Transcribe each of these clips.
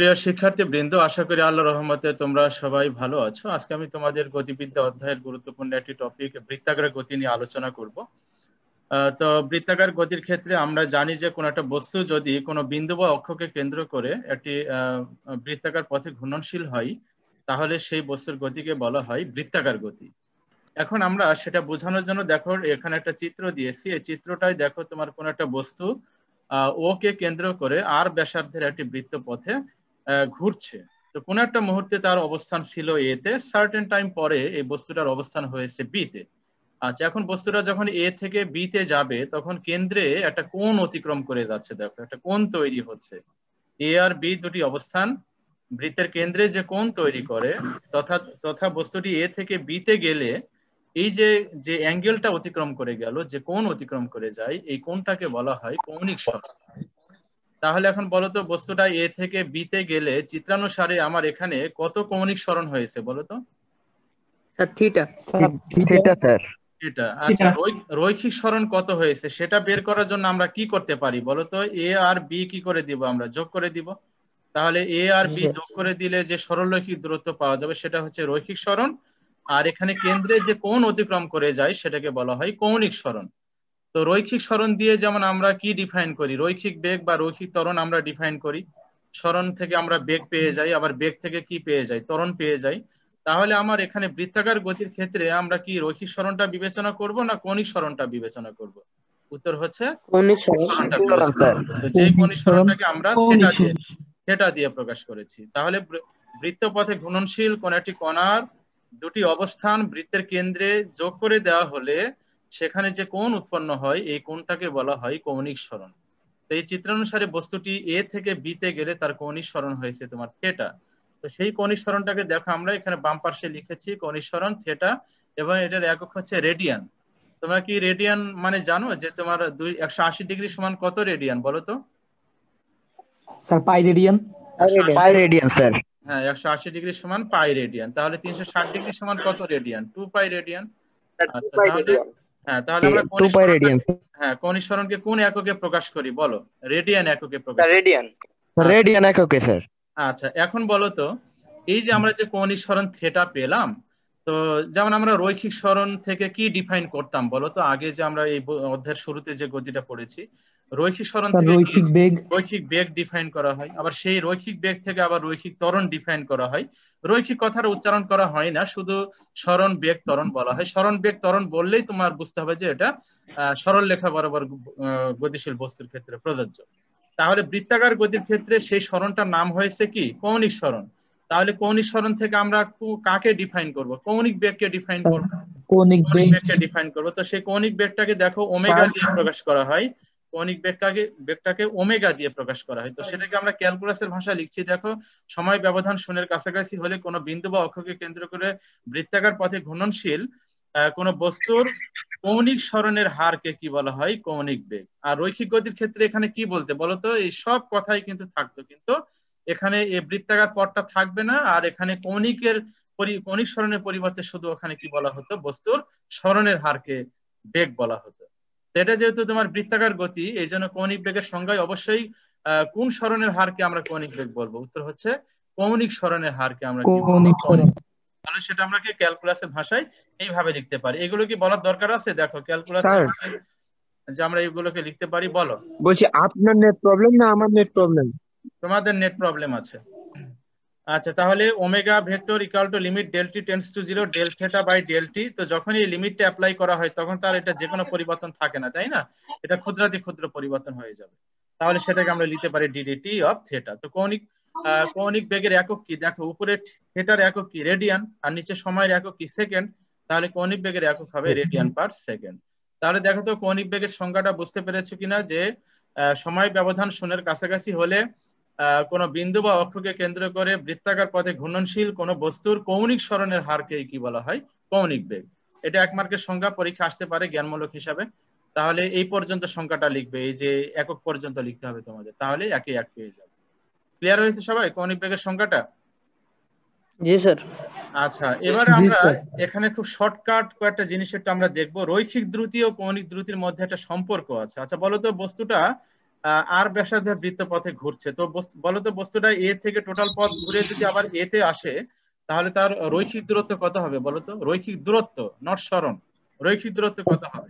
প্রিয় শিক্ষার্থী বৃন্দ আশা করি আল্লাহ রহমতে তোমরা সবাই ভালো আছো আজকে আমি তোমাদের গতিবিদ্যা অধ্যায়ের গুরুত্বপূর্ণ একটি টপিক বৃত্তাকার গতি নিয়ে আলোচনা করব তো বৃত্তাকার গতির ক্ষেত্রে আমরা জানি যে কোনো একটা বস্তু যদি কোনো বিন্দু বা অক্ষকে কেন্দ্র করে একটি বৃত্তাকার পথে ঘূর্ণনশীল হয় তাহলে সেই বস্তুর গতিকে বলা হয় বৃত্তাকার গতি এখন আমরা সেটা বোঝানোর জন্য দেখো এখানে একটা চিত্র দিয়েছি এই চিত্রটাই দেখো তোমার কোন একটা বস্তু ও কে কেন্দ্র করে আর ব্যাসার্ধের একটি বৃত্ত পথে ঘুরছে তো কোন একটা মুহূর্তে তার অবস্থান ছিল এতে সার্টেন টাইম পরে এই বস্তুটার অবস্থান হয়েছে বিতে আচ্ছা এখন বস্তুটা যখন এ থেকে বিতে যাবে তখন কেন্দ্রে একটা কোন অতিক্রম করে যাচ্ছে দেখো একটা কোন তৈরি হচ্ছে এ আর বি দুটি অবস্থান বৃত্তের কেন্দ্রে যে কোন তৈরি করে তথা তথা বস্তুটি এ থেকে বিতে গেলে এই যে যে অ্যাঙ্গেলটা অতিক্রম করে গেল যে কোন অতিক্রম করে যায় এই কোনটাকে বলা হয় কৌণিক সরণ তাহলে এখন বলতো বস্তুটা এ থেকে বি তে গেলে চিত্রানুসারে আমার এখানে কত কৌণিক স্মরণ হয়েছে বলতো রৈখিক সরণ কত হয়েছে সেটা বের করার জন্য আমরা কি করতে পারি বলতো এ আর বি কি করে দিব আমরা যোগ করে দিব তাহলে এ আর বি যোগ করে দিলে যে সরলরৈখিক দূরত্ব পাওয়া যাবে সেটা হচ্ছে রৈখিক সরণ আর এখানে কেন্দ্রে যে কোন অতিক্রম করে যায় সেটাকে বলা হয় কৌণিক স্মরণ তো রৈখিক স্মরণ দিয়ে যেমন আমরা কি ডিফাইন করি রৈখিক বেগ বা রৈখিক ত্বরণ আমরা ডিফাইন করি স্মরণ থেকে আমরা বেগ পেয়ে যাই আবার বেগ থেকে কি পেয়ে যাই ত্বরণ পেয়ে যাই তাহলে আমার এখানে বৃত্তাকার গতির ক্ষেত্রে আমরা কি রৈখিক স্মরণটা বিবেচনা করব না কণিক স্মরণটা বিবেচনা করব উত্তর হচ্ছে যে কণিক স্মরণটাকে আমরা থেটা দিয়ে থেটা দিয়ে প্রকাশ করেছি তাহলে বৃত্তপথে ঘূর্ণনশীল কোন একটি কণার দুটি অবস্থান বৃত্তের কেন্দ্রে যোগ করে দেওয়া হলে সেখানে যে কোন উৎপন্ন হয় এই কোনটাকে বলা হয় কৌণিক স্মরণ তো এই চিত্রানুসারে বস্তুটি এ থেকে বিতে গেলে তার কৌণিক স্মরণ হয়েছে তোমার থেটা তো সেই কৌণিক স্মরণটাকে দেখো আমরা এখানে বাম পার্শ্বে লিখেছি কৌণিক স্মরণ থেটা এবং এটার একক হচ্ছে রেডিয়ান তোমরা কি রেডিয়ান মানে জানো যে তোমার দুই একশো আশি ডিগ্রি সমান কত রেডিয়ান বলো তো sir pi radian pi radian sir হ্যাঁ একশো আশি ডিগ্রি সমান পাই রেডিয়ান তাহলে তিনশো ষাট ডিগ্রি সমান কত রেডিয়ান টু পাই রেডিয়ান হ্যাঁ, আচ্ছা তাহলে হ্যাঁ তাহলে আমরা হ্যাঁ, কোন এককে প্রকাশ করি বলো রেডিয়ান এককে প্রকাশ রেডিয়ান আচ্ছা।, আচ্ছা এখন বলো তো এই যে আমরা যে কোন স্মরণ পেলাম তো যেমন আমরা রৈখিক স্মরণ থেকে কি ডিফাইন করতাম বলো তো আগে যে আমরা এই অধ্যায়ের শুরুতে যে গতিটা পড়েছি রৈখিক সরণ থেকে রৈখিক বেগ রৈখিক বেগ ডিফাইন করা হয় আবার সেই রৈখিক বেগ থেকে আবার রৈখিক ত্বরণ ডিফাইন করা হয় রৈখিক কথার উচ্চারণ করা হয় না শুধু সরণ বেগ ত্বরণ বলা হয় সরণ বেগ ত্বরণ বললেই তোমার বুঝতে হবে যে এটা সরল লেখা বরাবর গতিশীল বস্তুর ক্ষেত্রে প্রযোজ্য তাহলে বৃত্তাকার গতির ক্ষেত্রে সেই সরণটার নাম হয়েছে কি কৌণিক সরণ তাহলে কৌণিক সরণ থেকে আমরা কাকে ডিফাইন করব কৌণিক বেগকে ডিফাইন করব কৌণিক বেগকে ডিফাইন করব তো সেই কৌণিক বেগটাকে দেখো ওমেগা দিয়ে প্রকাশ করা হয় কনিক বেগটাকে বেগটাকে ওমেগা দিয়ে প্রকাশ করা হয় তো সেটাকে আমরা ক্যালকুলাসের ভাষায় লিখছি দেখো সময় ব্যবধান শূন্যের কাছাকাছি হলে কোন বিন্দু বা অক্ষকে কেন্দ্র করে বৃত্তাকার পথে ঘূর্ণনশীল কোন বস্তুর কৌণিক স্মরণের হারকে কি বলা হয় কৌণিক বেগ আর রৈখিক গতির ক্ষেত্রে এখানে কি বলতে বলতো এই সব কথাই কিন্তু থাকতো কিন্তু এখানে এই বৃত্তাকার পথটা থাকবে না আর এখানে কৌণিকের কৌণিক স্মরণের পরিবর্তে শুধু ওখানে কি বলা হতো বস্তুর স্মরণের হারকে বেগ বলা হতো এটা যেহেতু তোমার বৃত্তাকার গতি এই জন্য কৌণিক বেগের সংজ্ঞায় অবশ্যই কোন স্মরণের হারকে আমরা কৌণিক বেগ বলবো উত্তর হচ্ছে কৌণিক স্মরণের হারকে আমরা তাহলে সেটা আমরা কি ক্যালকুলাসের ভাষায় এইভাবে লিখতে পারি এগুলো কি বলার দরকার আছে দেখো ক্যালকুলাসের যে আমরা এগুলোকে লিখতে পারি বলো বলছি আপনার নেট প্রবলেম না আমার নেট প্রবলেম তোমাদের নেট প্রবলেম আছে আচ্ছা তাহলে omega vector equal to limit del T tends to zero del theta by del T তো যখন এই লিমিটটা অ্যাপ্লাই করা হয় তখন তার এটা যে কোনো পরিবর্তন থাকে না তাই না এটা ক্ষুদ্রাতি ক্ষুদ্র পরিবর্তন হয়ে যাবে তাহলে সেটাকে আমরা নিতে পারি ডিডিটি অফ থেটা তো কৌণিক কৌণিক বেগের একক কি দেখো উপরে থেটার একক কি রেডিয়ান আর নিচে সময়ের একক কি সেকেন্ড তাহলে কৌণিক বেগের একক হবে রেডিয়ান পার সেকেন্ড তাহলে দেখো তো কৌণিক বেগের সংজ্ঞাটা বুঝতে পেরেছো কিনা যে সময় ব্যবধান শূন্যের কাছাকাছি হলে কোন বিন্দু বা অক্ষকে কেন্দ্র করে বৃত্তাকার পথে ঘূর্ণনশীল কোন বস্তুর কৌণিক স্মরণের হারকে কি বলা হয় কৌণিক বেগ এটা এক মার্কের সংখ্যা পরীক্ষা আসতে পারে জ্ঞানমূলক হিসাবে তাহলে এই পর্যন্ত সংখ্যাটা লিখবে এই যে একক পর্যন্ত লিখতে হবে তোমাদের তাহলে একে এক পেয়ে যাবে ক্লিয়ার হয়েছে সবাই কৌণিক বেগের সংখ্যাটা জি স্যার আচ্ছা এবার আমরা এখানে খুব শর্টকাট কয়েকটা জিনিস একটা আমরা দেখবো রৈখিক দ্রুতি ও কৌণিক দ্রুতির মধ্যে একটা সম্পর্ক আছে আচ্ছা বলতো বস্তুটা আর ব্যাসার্ধের বৃত্ত পথে ঘুরছে তো বলতো বস্তুটা এ থেকে টোটাল পথ ঘুরে যদি আবার এ তে আসে তাহলে তার রৈখিক দূরত্ব কত হবে বলতো রৈখিক দূরত্ব নট স্মরণ রৈখিক দূরত্ব কত হবে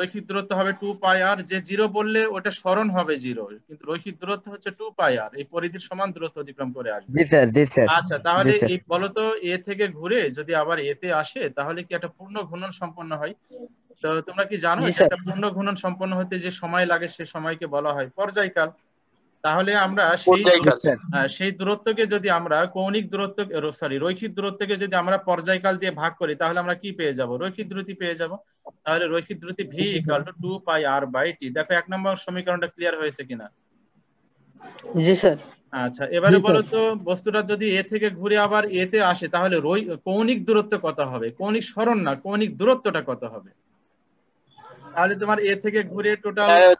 রৈখিক দূরত্ব হবে টু পাই আর যে জিরো বললে ওটা স্মরণ হবে জিরো কিন্তু রৈখিক দূরত্ব হচ্ছে টু পাই আর এই পরিধির সমান দূরত্ব অতিক্রম করে আসবে আচ্ছা তাহলে এই বলতো এ থেকে ঘুরে যদি আবার এতে আসে তাহলে কি একটা পূর্ণ ঘূর্ণন সম্পন্ন হয় তো তোমরা কি জানো একটা পূর্ণ ঘূর্ণন সম্পন্ন হতে যে সময় লাগে সে সময়কে বলা হয় পর্যায়কাল তাহলে আমরা সেই হ্যাঁ, সেই দূরত্বকে যদি আমরা কৌণিক দূরত্ব সরি রৈখিক দূরত্বকে যদি আমরা পর্যায়কাল দিয়ে ভাগ করি তাহলে আমরা কি পেয়ে যাব রৈখিক দ্রুতি পেয়ে যাব তাহলে রৈখিক দ্রুতি V equal to two pi R by T দেখো এক নম্বর সমীকরণটা ক্লিয়ার হয়েছে কিনা জি স্যার আচ্ছা এবারে বলো তো বস্তুটা যদি এ থেকে ঘুরে আবার এতে আসে তাহলে কৌণিক দূরত্ব কত হবে কৌণিক সরণ না কৌণিক দূরত্বটা কত হবে তাহলে তোমার এ থেকে ঘুরে টোটাল হ্যাঁ,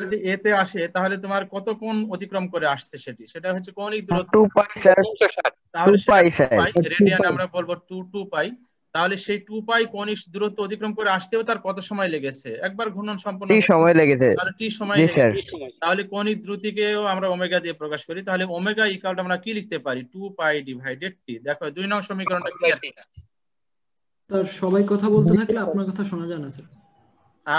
যদি এ তে আসে তাহলে তোমার কত কোণ অতিক্রম করে আসছে সেটি সেটা হচ্ছে কৌণিক দূরত্ব তাহলে রেডিয়ান আমরা বলবো টু টু পাই তাহলে সেই টু পাই কনিষ্ঠ দূরত্ব অতিক্রম করে আসতেও তার কত সময় লেগেছে একবার ঘূর্ণন সম্পন্ন কি সময় লেগেছে তাহলে টি সময় লেগেছে তাহলে কনিক দ্রুতিকেও আমরা ওমেগা দিয়ে প্রকাশ করি তাহলে ওমেগা ইকুয়াল আমরা কি লিখতে পারি টু পাই ডিভাইডেড টি দেখো দুই নং সমীকরণটা ক্লিয়ার কিনা স্যার সবাই কথা বলতে থাকলে আপনার কথা শোনা যায় না স্যার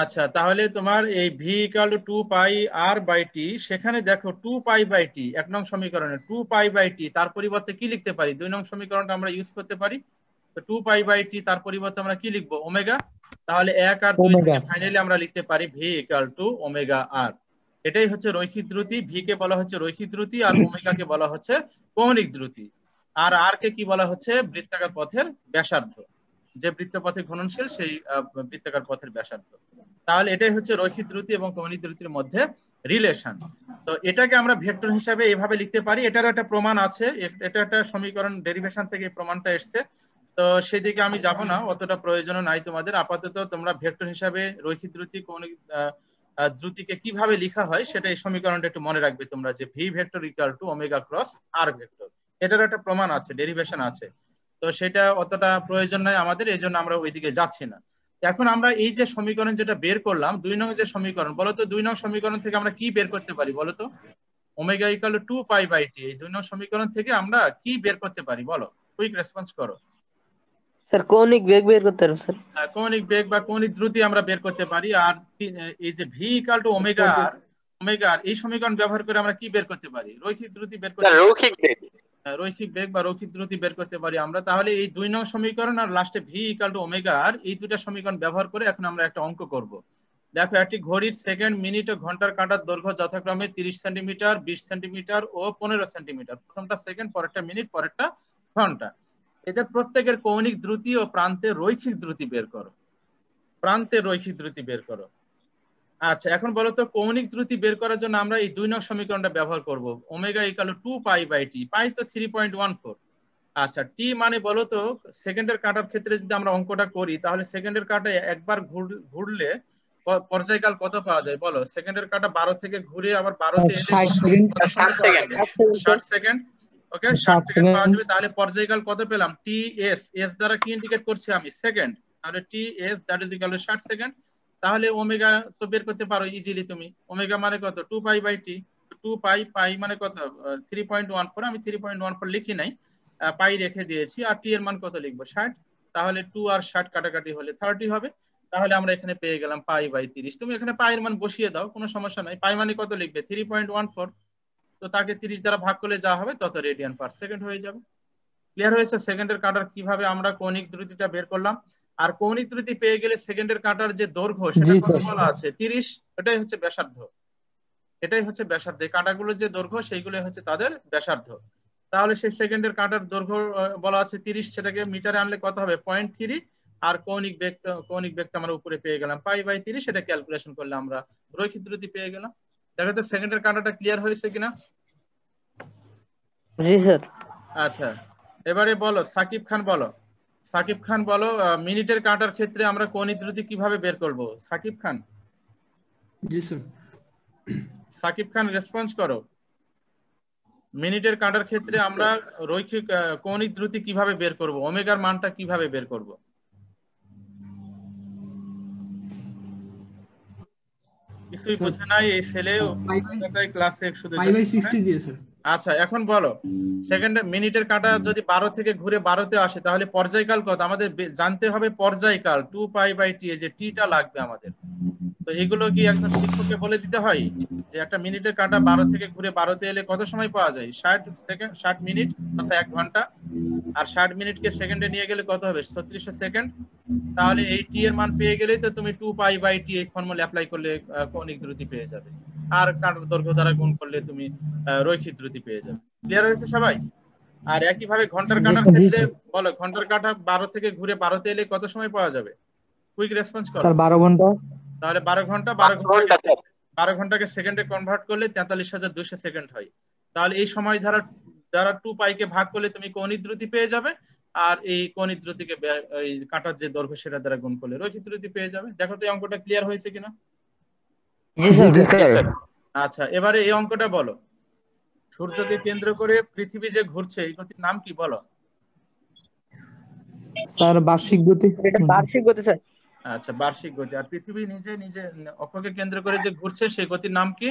আচ্ছা তাহলে তোমার এই V equal to pi R by T সেখানে দেখো টু পাই বাই টি এক নং সমীকরণে টু পাই বাই টি তার পরিবর্তে কি লিখতে পারি দুই নং সমীকরণটা আমরা ইউজ করতে পারি তো টু পাই বাই টি তার পরিবর্তে আমরা কি লিখবো ওমেগা তাহলে এক আর দুই থেকে ফাইনালি আমরা লিখতে পারি V equal to omega R এটাই হচ্ছে রৈখিক দ্রুতি ভি কে বলা হচ্ছে রৈখিক দ্রুতি আর ওমেগা কে বলা হচ্ছে কৌণিক দ্রুতি আর আর কে কি বলা হচ্ছে বৃত্তাকার পথের ব্যাসার্ধ যে পথে ঘননশীল সেই বৃত্তাকার পথের ব্যাসার্ধ তাহলে এটাই হচ্ছে রৈখিক দ্রুতি এবং কৌণিক দ্রুতির মধ্যে রিলেশন তো এটাকে আমরা ভেক্টর হিসাবে এভাবে লিখতে পারি এটার একটা প্রমাণ আছে এটা একটা সমীকরণ ডেরিভেশন থেকে প্রমাণটা এসছে তো সেদিকে আমি যাব না অতটা প্রয়োজনও নাই তোমাদের আপাতত তোমরা ভেক্টর হিসাবে রৈখিক দ্রুতি কোন দ্রুতিকে কিভাবে লেখা হয় সেটা এই সমীকরণটা একটু মনে রাখবে তোমরা যে V vector equal to omega cross R vector এটার একটা প্রমাণ আছে ডেরিভেশন আছে তো সেটা অতটা প্রয়োজন নাই আমাদের এই জন্য আমরা ওইদিকে যাচ্ছি না এখন আমরা এই যে সমীকরণ যেটা বের করলাম দুই নং যে সমীকরণ বলতো দুই নং সমীকরণ থেকে আমরা কি বের করতে পারি বলতো omega equal to pi by T এই দুই নং সমীকরণ থেকে আমরা কি বের করতে পারি বলো কুইক রেসপন্স করো স্যার কৌণিক বেগ বের করতে পারি স্যার হ্যাঁ, কৌণিক বেগ বা কৌণিক দ্রুতি আমরা বের করতে পারি আর এই যে V equal to omega omega এই সমীকরণ ব্যবহার করে আমরা কি বের করতে পারি রৈখিক দ্রুতি বের করতে রৈখিক দ্রুতি রৈখিক বেগ বা রৈখিক দ্রুতি বের করতে পারি আমরা তাহলে এই দুই নং সমীকরণ আর লাস্টে ভি ইকাল টু ওমেগার এই দুটা সমীকরণ ব্যবহার করে এখন আমরা একটা অঙ্ক করব দেখো একটি ঘড়ির সেকেন্ড মিনিট ও ঘন্টার কাঁটার দৈর্ঘ্য যথাক্রমে তিরিশ সেন্টিমিটার বিশ সেন্টিমিটার ও পনেরো সেন্টিমিটার প্রথমটা সেকেন্ড পরেরটা মিনিট পরেরটা ঘন্টা এদের প্রত্যেকের কৌণিক দ্রুতি ও প্রান্তে রৈখিক দ্রুতি বের করো প্রান্তে রৈখিক দ্রুতি বের করো আচ্ছা এখন বলতো কৌণিক দ্রুতি বের করার জন্য আমরা এই দুই নং সমীকরণটা ব্যবহার করব omega equal to pi by T pi তো থ্রি পয়েন্ট ওয়ান ফোর আচ্ছা টি মানে বলতো সেকেন্ডের কাটার ক্ষেত্রে যদি আমরা অঙ্কটা করি তাহলে সেকেন্ডের কাটা একবার ঘুরলে পর্যায়কাল কত পাওয়া যায় বলো সেকেন্ডের কাটা বারো থেকে ঘুরে আবার বারো হ্যাঁ, ষাট সেকেন্ড ওকে ষাট সেকেন্ড পাওয়া যাবে তাহলে পর্যায়কাল কত পেলাম টি এস এস দ্বারা কি ইন্ডিকেট করছি আমি সেকেন্ড তাহলে T S that is equal to ষাট সেকেন্ড তাহলে ওমেগা তো বের করতে পারো ইজিলি তুমি ওমেগা মানে কত two pi by T two pi pi মানে কত থ্রি পয়েন্ট ওয়ান ফোর আমি থ্রি পয়েন্ট ওয়ান ফোর লিখি নাই পাই রেখে দিয়েছি আর টি এর মান কত লিখবো ষাট তাহলে টু আর ষাট কাটাকাটি হলে থার্টি হবে তাহলে আমরা এখানে পেয়ে গেলাম পাই বাই তিরিশ তুমি এখানে পাই এর মান বসিয়ে দাও কোনো সমস্যা নাই পাই মানে কত লিখবে থ্রি পয়েন্ট ওয়ান ফোর তো তাকে তিরিশ দ্বারা ভাগ করলে যা হবে তত রেডিয়ান পার সেকেন্ড হয়ে যাবে ক্লিয়ার হয়েছে সেকেন্ডের কাটার কিভাবে আমরা কৌণিক দ্রুতিটা বের করলাম আর কৌণিক ত্রুটি পেয়ে গেলে সেকেন্ডের কাটার যে দৈর্ঘ্য সেটা কত বলা আছে 30 এটাই হচ্ছে ব্যাসার্ধ এটাই হচ্ছে ব্যাসার্ধ কাঁটাগুলো যে দৈর্ঘ্য সেইগুলো হচ্ছে তাদের ব্যাসার্ধ তাহলে সেই সেকেন্ডের কাঁটার দৈর্ঘ্য বলা আছে 30 সেটাকে মিটারে আনলে কত হবে 0.3 আর কৌণিক বেগ কৌণিক বেগ আমরা উপরে পেয়ে গেলাম পাই বাই 30 সেটা ক্যালকুলেশন করলে আমরা রৈখিক ত্রুটি পেয়ে গেলাম দেখো তো সেকেন্ডের কাঁটাটা ক্লিয়ার হয়েছে কিনা জি স্যার আচ্ছা এবারে বলো সাকিব খান বলো সাকিব খান বলো মিনিটের কাটার ক্ষেত্রে আমরা কোন ত্রুটি কিভাবে বের করব সাকিব খান জি স্যার সাকিব খান রেসপন্স করো মিনিটের কাটার ক্ষেত্রে আমরা রৈখিক কোন দ্রুতি কিভাবে বের করব ওমেগার মানটা কিভাবে বের করব কিছুই বোঝে নাই এই ছেলে ক্লাসে শুধু হ্যাঁ? দিয়ে স্যার আচ্ছা এখন বলো সেকেন্ড মিনিটের কাটা যদি বারো থেকে ঘুরে বারোতে আসে তাহলে পর্যায়কাল কত আমাদের জানতে হবে পর্যায়কাল টু পাই বাই টি যে টিটা লাগবে আমাদের তো এগুলো কি একদম শিক্ষককে বলে দিতে হয় যে একটা মিনিটের কাটা বারো থেকে ঘুরে বারোতে এলে কত সময় পাওয়া যায় ষাট সেকেন্ড ষাট মিনিট অর্থাৎ এক ঘন্টা আর ষাট মিনিটকে সেকেন্ডে নিয়ে গেলে কত হবে ছত্রিশে সেকেন্ড তাহলে এই টি এর মান পেয়ে গেলেই তো তুমি টু পাই বাই টি এই ফর্মুলা অ্যাপ্লাই করলে কৌণিক দ্রুতি পেয়ে যাবে আর কাটার দৈর্ঘ্য দ্বারা গুণ করলে তুমি রৈখিক ত্রুটি পেয়ে যাবে ক্লিয়ার হয়েছে সবাই আর একই ভাবে ঘন্টার কাটার ক্ষেত্রে বলো ঘন্টার কাটা বারো থেকে ঘুরে বারোতে এলে কত সময় পাওয়া যাবে কুইক রেসপন্স করো স্যার বারো ঘন্টা তাহলে বারো ঘন্টা বারো ঘন্টা বারো ঘন্টাকে সেকেন্ডে কনভার্ট করলে তেতাল্লিশ হাজার দুশো সেকেন্ড হয় তাহলে এই সময় ধারা যারা টু পাইকে ভাগ করলে তুমি কৌণিক দ্রুতি পেয়ে যাবে আর এই কৌণিক দ্রুতিকে কাটার যে দৈর্ঘ্য সেটা দ্বারা গুণ করলে রৈখিক দ্রুতি পেয়ে যাবে দেখো তো এই অঙ্কটা ক্লিয়ার হয়েছে কিনা আচ্ছা এবারে এই অঙ্কটা বলো সূর্যকে কেন্দ্র করে পৃথিবী যে ঘুরছে এই গতির নাম কি বলো স্যার বার্ষিক গতি এটা বার্ষিক গতি স্যার আচ্ছা বার্ষিক গতি আর পৃথিবী নিজে নিজে অক্ষকে কেন্দ্র করে যে ঘুরছে সেই গতির নাম কি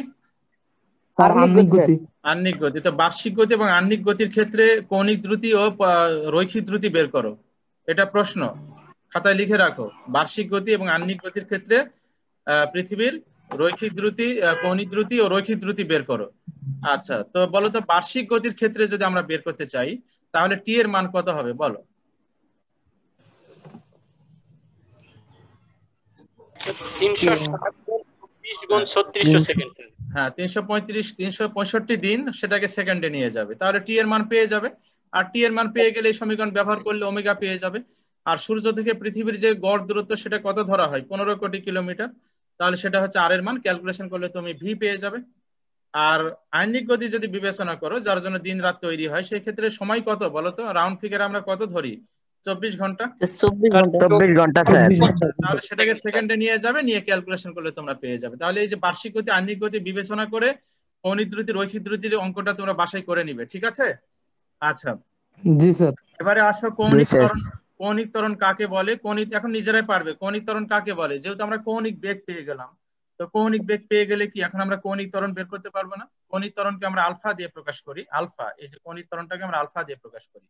স্যার গতি গতি তো বার্ষিক গতি এবং আন্নিক গতির ক্ষেত্রে কৌণিক দ্রুতি ও রৈখিক দ্রুতি বের করো এটা প্রশ্ন খাতায় লিখে রাখো বার্ষিক গতি এবং আন্নিক গতির ক্ষেত্রে পৃথিবীর রৈখিক দ্রুতি কৌণিক দ্রুতি ও রৈখিক দ্রুতি বের করো আচ্ছা তো বলো তো বার্ষিক গতির ক্ষেত্রে যদি আমরা বের করতে চাই তাহলে টি এর মান কত হবে বলো হ্যাঁ তিনশো পঁয়ত্রিশ তিনশো পঁয়ষট্টি দিন সেটাকে সেকেন্ডে নিয়ে যাবে তাহলে টি এর মান পেয়ে যাবে আর টি এর মান পেয়ে গেলে এই সমীকরণ ব্যবহার করলে ওমেগা পেয়ে যাবে আর সূর্য থেকে পৃথিবীর যে গড় দূরত্ব সেটা কত ধরা হয় পনেরো কোটি কিলোমিটার তাহলে সেটা হচ্ছে আর এর মান ক্যালকুলেশন করলে তুমি ভি পেয়ে যাবে আর আইনিক গতি যদি বিবেচনা করো যার জন্য দিন রাত তৈরি হয় সেই ক্ষেত্রে সময় কত বলো তো রাউন্ড ফিগার আমরা কত ধরি চব্বিশ ঘন্টা চব্বিশ ঘন্টা তাহলে সেটাকে সেকেন্ডে নিয়ে যাবে নিয়ে ক্যালকুলেশন করলে তোমরা পেয়ে যাবে তাহলে এই যে বার্ষিক গতি আইনিক গতি বিবেচনা করে কৌণিক দ্রুতি রৈখিক দ্রুতির অঙ্কটা তোমরা বাসায় করে নিবে ঠিক আছে আচ্ছা জি স্যার এবারে আসো কৌণিক ত্বরণ কৌণিক তরণ কাকে বলে কৌণিক এখন নিজেরাই পারবে কৌণিক তরণ কাকে বলে যেহেতু আমরা কৌনিক বেগ পেয়ে গেলাম তো কৌনিক বেগ পেয়ে গেলে কি এখন আমরা কৌনিক তরণ বের করতে পারবো না কৌণিক তরণকে আমরা আলফা দিয়ে প্রকাশ করি আলফা এই যে কৌণিক তরণটাকে আমরা আলফা দিয়ে প্রকাশ করি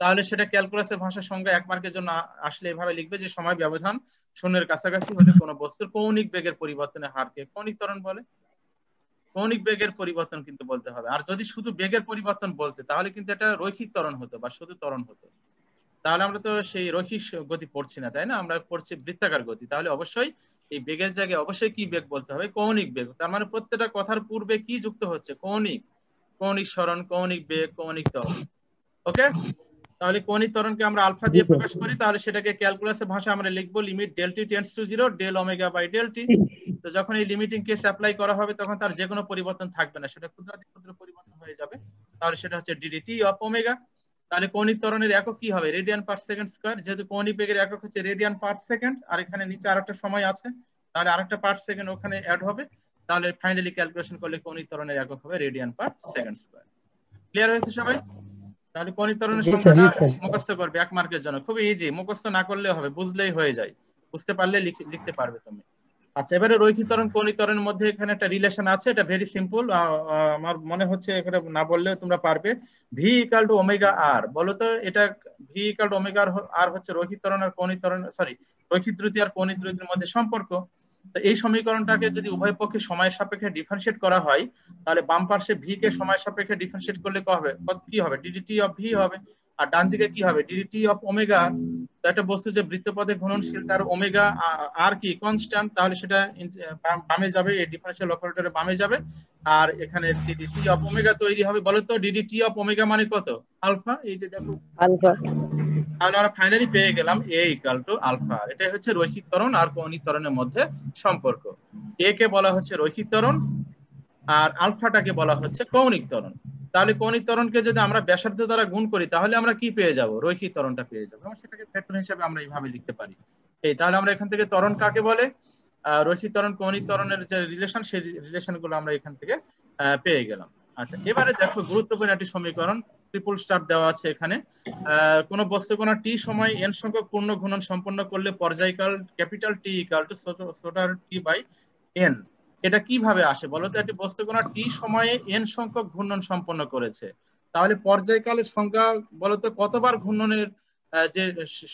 তাহলে সেটা ক্যালকুলাসের ভাষার সঙ্গে এক মার্কের জন্য আসলে এভাবে লিখবে যে সময় ব্যবধান শূন্যের কাছাকাছি হলে কোনো বস্তুর কৌনিক বেগের পরিবর্তনের হারকে কৌনিক তরণ বলে কৌনিক বেগের পরিবর্তন কিন্তু বলতে হবে আর যদি শুধু বেগের পরিবর্তন বলতে তাহলে কিন্তু এটা রৈখিক তরণ হতো বা শুধু তরণ হতো তাহলে আমরা তো সেই রৈখিক গতি পড়ছি না তাই না আমরা পড়ছি বৃত্তাকার গতি তাহলে অবশ্যই এই বেগের জায়গায় অবশ্যই কি বেগ বলতে হবে কৌণিক বেগ তার মানে প্রত্যেকটা কথার পূর্বে কি যুক্ত হচ্ছে কৌণিক কৌণিক স্মরণ কৌণিক বেগ কৌণিক তরণ ওকে তাহলে কৌণিক তরণকে আমরা আলফা দিয়ে প্রকাশ করি তাহলে সেটাকে ক্যালকুলাসের ভাষা আমরা লিখবো limit del T tends to zero del omega by del T তো যখন এই লিমিটিং কেস অ্যাপ্লাই করা হবে তখন তার যে কোনো পরিবর্তন থাকবে না সেটা ক্ষুদ্রাতি ক্ষুদ্র পরিবর্তন হয়ে যাবে তাহলে সেটা হচ্ছে ডিডিটি অফ ওমেগা তাহলে কৌণিক ত্বরণের একক কি হবে রেডিয়ান পার সেকেন্ড স্কোয়ার যেহেতু কৌণিক বেগের একক হচ্ছে রেডিয়ান পার সেকেন্ড আর এখানে নিচে আর একটা সময় আছে তাহলে আরেকটা পার সেকেন্ড ওখানে অ্যাড হবে তাহলে ফাইনালি ক্যালকুলেশন করলে কৌণিক ত্বরণের একক হবে radian per second square clear হয়েছে সবাই তাহলে কৌণিক ত্বরণের সংখ্যাটা মুখস্থ করবে এক মার্কের জন্য খুবই ইজি মুখস্থ না করলে হবে বুঝলেই হয়ে যায় বুঝতে পারলে লিখতে পারবে তুমি আচ্ছা এবারে রৈখিক ত্বরণ কৌণিক ত্বরণের মধ্যে এখানে একটা রিলেশন আছে এটা ভেরি সিম্পল আমার মনে হচ্ছে এখানে না বললেও তোমরা পারবে V equal to omega R বলো তো এটা V equal to omega R হচ্ছে রৈখিক ত্বরণ আর কৌণিক ত্বরণ সরি রৈখিক ত্রুতি আর কৌণিক ত্রুতির মধ্যে সম্পর্ক তো এই সমীকরণটাকে যদি উভয় পক্ষে সময় সাপেক্ষে ডিফারেন্সিয়েট করা হয় তাহলে বাম পার্শ্বে ভি কে সময় সাপেক্ষে ডিফারেন্সিয়েট করলে কি হবে কি হবে ডিডিটি অফ ভি হবে আর ডান দিকে কি হবে ডিডিটি অফ ওমেগা একটা বস্তু যে বৃত্তপথে ঘূর্ণনশীল তার ওমেগা আর কি কনস্ট্যান্ট তাহলে সেটা বামে যাবে এই ডিফারেনশিয়াল অপারেটরে বামে যাবে আর এখানে ডিডিটি অফ ওমেগা তৈরি হবে বলো তো ডিডিটি অফ ওমেগা মানে কত আলফা এই যে দেখো আলফা তাহলে আমরা ফাইনালি পেয়ে গেলাম এ ইকাল টু আলফা এটাই হচ্ছে রৈখিক ত্বরণ আর কৌণিক ত্বরণের মধ্যে সম্পর্ক এ কে বলা হচ্ছে রৈখিক ত্বরণ আর আলফাটাকে বলা হচ্ছে কৌণিক ত্বরণ তাহলে কৌণিক তরণকে যদি আমরা ব্যাসার্ধ দ্বারা গুণ করি তাহলে আমরা কি পেয়ে যাব রৈখিক তরণটা পেয়ে যাবো সেটাকে ফ্যাক্টর হিসাবে আমরা এইভাবে লিখতে পারি এই তাহলে আমরা এখান থেকে তরণ কাকে বলে রৈখিক তরণ কৌণিক তরণের যে রিলেশন সেই গুলো আমরা এখান থেকে পেয়ে গেলাম আচ্ছা এবারে দেখো গুরুত্বপূর্ণ একটি সমীকরণ ট্রিপল স্টার দেওয়া আছে এখানে কোন বস্তু কোন টি সময় এন সংখ্যক পূর্ণ ঘূর্ণন সম্পন্ন করলে পর্যায়কাল ক্যাপিটাল টি ইকাল টু সোটার টি বাই এন এটা কিভাবে আসে বলতো একটি বস্তু কণা টি সময়ে এন সংখ্যক ঘূর্ণন সম্পন্ন করেছে তাহলে পর্যায়কালের সংখ্যা বলতো কতবার ঘূর্ণনের যে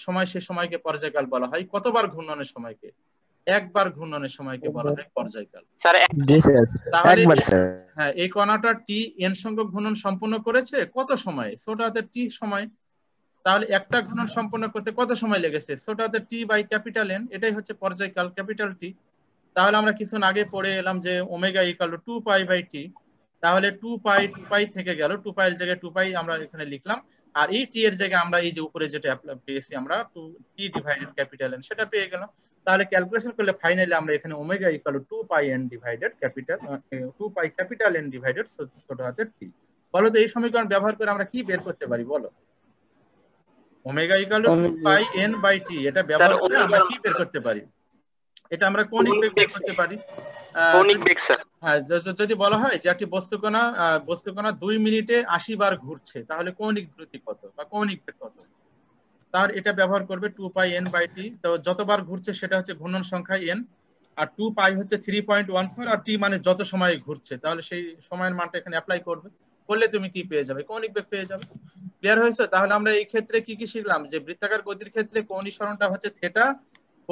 সময় সে সময়কে পর্যায়কাল বলা হয় কতবার ঘূর্ণনের সময়কে একবার ঘূর্ণনের সময়কে বলা হয় পর্যায়কাল তাহলে হ্যাঁ এই কণাটা টি এন সংখ্যক ঘূর্ণন সম্পন্ন করেছে কত সময় ছোট টি সময় তাহলে একটা ঘূর্ণন সম্পন্ন করতে কত সময় লেগেছে ছোট টি বাই ক্যাপিটাল এন এটাই হচ্ছে পর্যায়কাল ক্যাপিটাল টি তাহলে আমরা কিছুদিন আগে পড়ে এলাম যে omega equal to pi by T তাহলে টু পাই টু পাই থেকে গেল টু পাই এর জায়গায় টু পাই আমরা এখানে লিখলাম আর এই টি এর জায়গায় আমরা এই যে উপরে যেটা পেয়েছি আমরা two T divided capital N সেটা পেয়ে গেলাম তাহলে ক্যালকুলেশন করলে ফাইনালি আমরা এখানে omega equal to pi N divided capital two pi capital N divided ছোট হাতের টি বলো তো এই সমীকরণ ব্যবহার করে আমরা কি বের করতে পারি বলো omega equal to pi N by T এটা ব্যবহার করে আমরা কি বের করতে পারি এটা আমরা কনিক বেগ বের করতে পারি বেগ স্যার হ্যাঁ যদি বলা হয় যে একটি বস্তুকণা বস্তুকণা দুই মিনিটে আশি বার ঘুরছে তাহলে কৌণিক দ্রুতি কত বা কৌণিক বেগ কত তার এটা ব্যবহার করবে two pi N by T তো যতবার ঘুরছে সেটা হচ্ছে ঘূর্ণন সংখ্যা এন আর টু পাই হচ্ছে থ্রি পয়েন্ট ওয়ান ফোর আর টি মানে যত সময় ঘুরছে তাহলে সেই সময়ের মানটা এখানে অ্যাপ্লাই করবে করলে তুমি কি পেয়ে যাবে কৌণিক বেগ পেয়ে যাবে ক্লিয়ার হয়েছে তাহলে আমরা এই ক্ষেত্রে কি কি শিখলাম যে বৃত্তাকার গতির ক্ষেত্রে কৌণিক সরণটা হচ্ছে থেটা